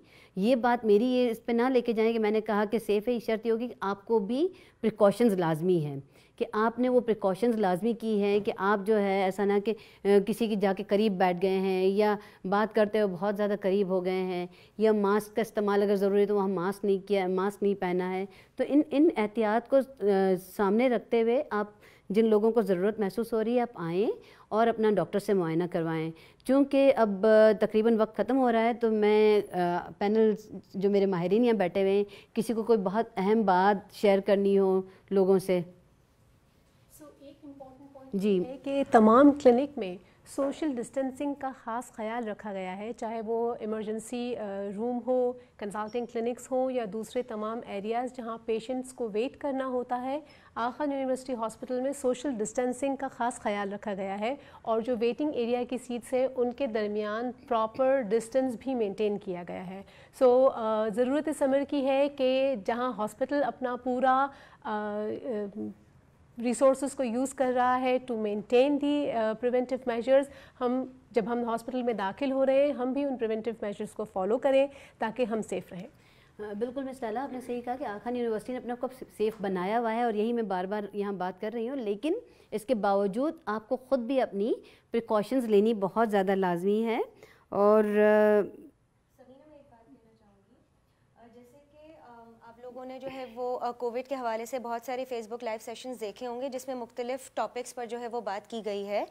ये बात मेरी ये इस पर ना लेके जाएँ कि मैंने कहा कि सेफ़ है ये शर्त ये होगी कि आपको भी प्रिकॉशंस लाजमी हैं कि आपने वो प्रिकॉशंस लाजमी की हैं कि आप जो है ऐसा ना कि किसी की जाके करीब बैठ गए हैं या बात करते हुए बहुत ज़्यादा करीब हो गए हैं या मास्क का इस्तेमाल अगर ज़रूरी है तो वहाँ मास्क नहीं किया मास्क नहीं पहना है तो इन इन एहतियात को सामने रखते हुए आप जिन लोगों को ज़रूरत महसूस हो रही है आप आएँ और अपना डॉक्टर से मुआयना करवाएं क्योंकि अब तकरीबन वक्त ख़त्म हो रहा है तो मैं पैनल जो मेरे माहरीन यहाँ बैठे हुए हैं किसी को कोई बहुत अहम बात शेयर करनी हो लोगों से जी कि तमाम क्लिनिक में सोशल डिस्टेंसिंग का ख़ास ख्याल रखा गया है चाहे वो इमरजेंसी रूम हो कंसल्टिंग क्लिनिक्स हो या दूसरे तमाम एरियाज़ जहां पेशेंट्स को वेट करना होता है आखन यूनिवर्सिटी हॉस्पिटल में सोशल डिस्टेंसिंग का ख़ास ख्याल रखा गया है और जो वेटिंग एरिया की सीट्स है उनके दरमियान प्रॉपर डिस्टेंस भी मेनटेन किया गया है सो so, ज़रूरत इस समर की है कि जहाँ हॉस्पिटल अपना पूरा रिसोर्स को यूज़ कर रहा है to maintain the preventive measures हम जब हम हॉस्पिटल में दाखिल हो रहे हैं हम भी उन प्रिवेंटिव मेजर्स को फॉलो करें ताकि हम सेफ़ रहें बिल्कुल मिस लाला आपने सही कहा कि आखान यूनिवर्सिटी ने अपने आप को सेफ़ बनाया हुआ है और यही मैं बार बार यहाँ बात कर रही हूँ लेकिन इसके बावजूद आपको ख़ुद भी अपनी प्रिकॉशंस लेनी बहुत ज़्यादा लाजमी है और लोगों ने जो है वो कोविड के हवाले से बहुत सारे फेसबुक लाइव सेशंस देखे होंगे जिसमें मुख्तलिफ टॉपिक्स पर जो है वो बात की गई है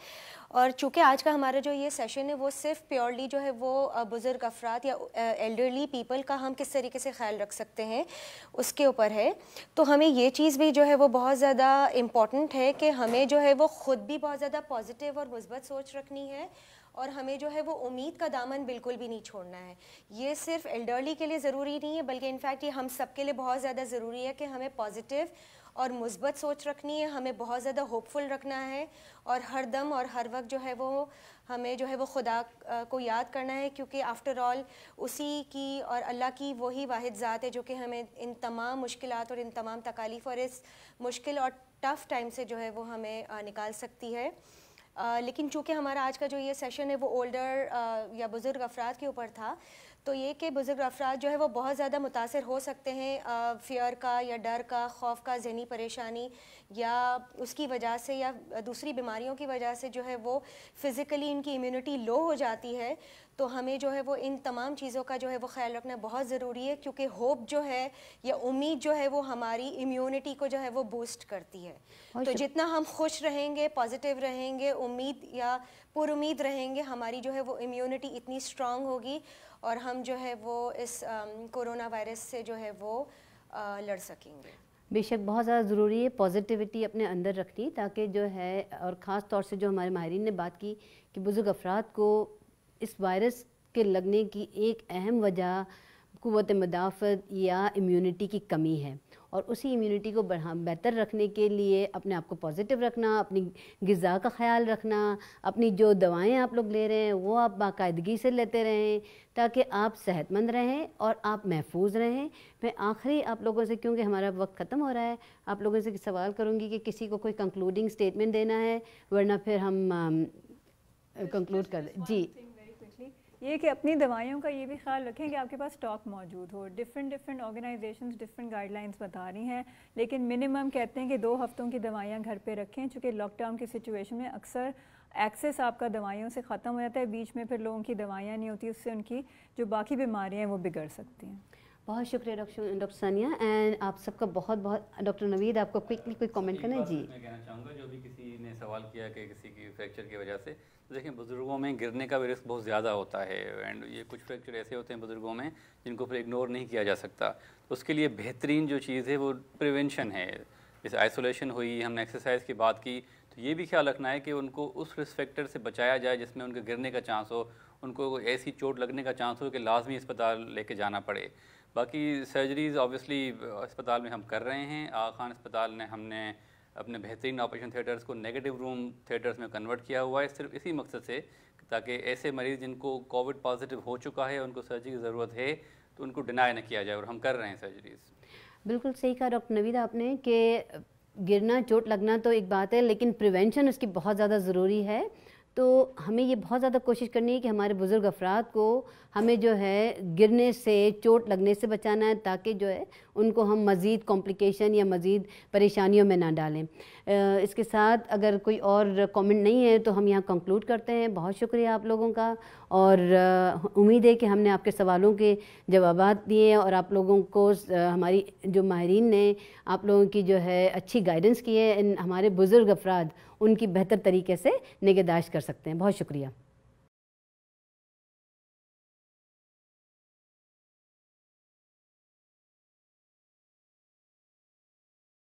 और चूँकि आज का हमारा जो ये सेशन है वो सिर्फ प्योरली जो है वो बुज़ुर्ग अफराद या एल्डरली पीपल का हम किस तरीके से ख्याल रख सकते हैं उसके ऊपर है तो हमें ये चीज़ भी जो है वो बहुत ज़्यादा इम्पॉर्टेंट है कि हमें जो है वो ख़ुद भी बहुत ज़्यादा पॉजिटिव और मुस्बत सोच रखनी है और हमें जो है वो उम्मीद का दामन बिल्कुल भी नहीं छोड़ना है ये सिर्फ एल्डरली के लिए ज़रूरी नहीं है बल्कि इनफैक्ट ये हम सब के लिए बहुत ज़्यादा ज़रूरी है कि हमें पॉजिटिव और मुस्बत सोच रखनी है हमें बहुत ज़्यादा होपफुल रखना है और हर दम और हर वक्त जो है वो हमें जो है वो खुदा को याद करना है क्योंकि आफ्टर ऑल उसी की और अल्लाह की वही वाहिद ज़ात है जो कि हमें इन तमाम मुश्किल और इन तमाम तकालीफ और इस मुश्किल और टफ़ टाइम से जो है वो हमें निकाल सकती है लेकिन चूँकि हमारा आज का जो ये सेशन है वो ओल्डर या बुज़ुर्ग अफराद के ऊपर था तो ये कि बुज़ुर्ग अफराद जो है वो बहुत ज़्यादा मुतासर हो सकते हैं फ़ियर का या डर का खौफ का जहनी परेशानी या उसकी वजह से या दूसरी बीमारियों की वजह से जो है वो फ़िज़िकली इनकी इम्यूनिटी लो हो जाती है तो हमें जो है वो इन तमाम चीज़ों का जो है वो ख्याल रखना बहुत ज़रूरी है क्योंकि होप जो है या उम्मीद जो है वो हमारी इम्यूनिटी को जो है वो बूस्ट करती है तो जितना हम खुश रहेंगे पॉजिटिव रहेंगे उम्मीद या पुरुद रहेंगे हमारी जो है वो इम्यूनिटी इतनी स्ट्रांग होगी और हम जो है वो इस कोरोना वायरस से जो है वो आ, लड़ सकेंगे बेशक बहुत ज़्यादा ज़रूरी है पॉजिटिविटी अपने अंदर रखनी ताकि जो है और ख़ास तौर से जो हमारे माहरीन ने बात की कि बुज़ुर्ग अफराद को इस वायरस के लगने की एक अहम वजह क़वत मदाफ़त या इम्यूनिटी की कमी है और उसी इम्यूनिटी को बेहतर रखने के लिए अपने आप को पॉजिटिव रखना अपनी गज़ा का ख्याल रखना अपनी जो दवाएं आप लोग ले रहे हैं वो आप बाकायदगी से लेते रहें ताकि आप सेहतमंद रहें और आप महफूज रहें मैं आखिरी आप लोगों से क्योंकि हमारा वक्त ख़त्म हो रहा है आप लोगों से सवाल करूँगी कि किसी को कोई कंक्लूडिंग स्टेटमेंट देना है वरना फिर हम कंक्लूड कर जी ये कि अपनी दवाइयों का ये भी ख्याल रखें कि आपके पास स्टॉक मौजूद हो different different organisation different guidelines बता रही हैं लेकिन मिनिमम कहते हैं कि दो हफ्तों की दवाइयाँ घर पर रखें चूँकि लॉकडाउन की सिचुएशन में अक्सर एक्सेस आपका दवाइयों से ख़त्म हो जाता है बीच में फिर लोगों की दवाइयाँ नहीं होती उससे उनकी जो बाकी बीमारियाँ हैं वो बिगड़ सकती हैं बहुत शुक्रिया डॉक्टर डॉक्टर सानिया एंड आप सबका बहुत बहुत डॉक्टर नवीद आपको क्विकली कोई कमेंट करना है जी मैं कहना चाहूँगा जो भी किसी ने सवाल किया कि किसी की फ्रैक्चर की वजह से तो देखें बुज़ुर्गों में गिरने का भी रिस्क बहुत ज़्यादा होता है एंड ये कुछ फ्रैक्चर ऐसे होते हैं बुज़ुर्गों में जिनको फिर इग्नोर नहीं किया जा सकता तो उसके लिए बेहतरीन जो चीज़ है वो प्रिवेंशन है जैसे आइसोलेशन हुई हमने एक्सरसाइज की बात की तो ये भी ख्याल रखना है कि उनको उस रिस्क फैक्टर से बचाया जाए जिसमें उनके गिरने का चांस हो उनको ऐसी चोट लगने का चांस हो कि लाजमी अस्पताल लेके जाना पड़े बाकी सर्जरीज़ ऑब्वियसली अस्पताल में हम कर रहे हैं आ खान अस्पताल ने हमने अपने बेहतरीन ऑपरेशन थिएटर्स को नेगेटिव रूम थिएटर्स में कन्वर्ट किया हुआ है सिर्फ इसी मकसद से ताकि ऐसे मरीज़ जिनको कोविड पॉजिटिव हो चुका है उनको सर्जरी की ज़रूरत है तो उनको डिनाई न किया जाए और हम कर रहे हैं सर्जरीज बिल्कुल सही कहा डॉक्टर नवीद आपने कि गिरना चोट लगना तो एक बात है लेकिन प्रिवेंशन उसकी बहुत ज़्यादा ज़रूरी है तो हमें ये बहुत ज़्यादा कोशिश करनी है कि हमारे बुज़ुर्ग अफराद को हमें जो है गिरने से चोट लगने से बचाना है ताकि जो है उनको हम मज़ीद कॉम्प्लिकेशन या मज़ीद परेशानियों में ना डालें इसके साथ अगर कोई और कमेंट नहीं है तो हम यहाँ कंक्लूड करते हैं बहुत शुक्रिया आप लोगों का और उम्मीद है कि हमने आपके सवालों के जवाब दिए और आप लोगों को हमारी जो माहरीन ने आप लोगों की जो है अच्छी गाइडेंस की है इन हमारे बुज़ुर्ग अफराद उनकी बेहतर तरीके से निगहदाश्त कर सकते हैं बहुत शुक्रिया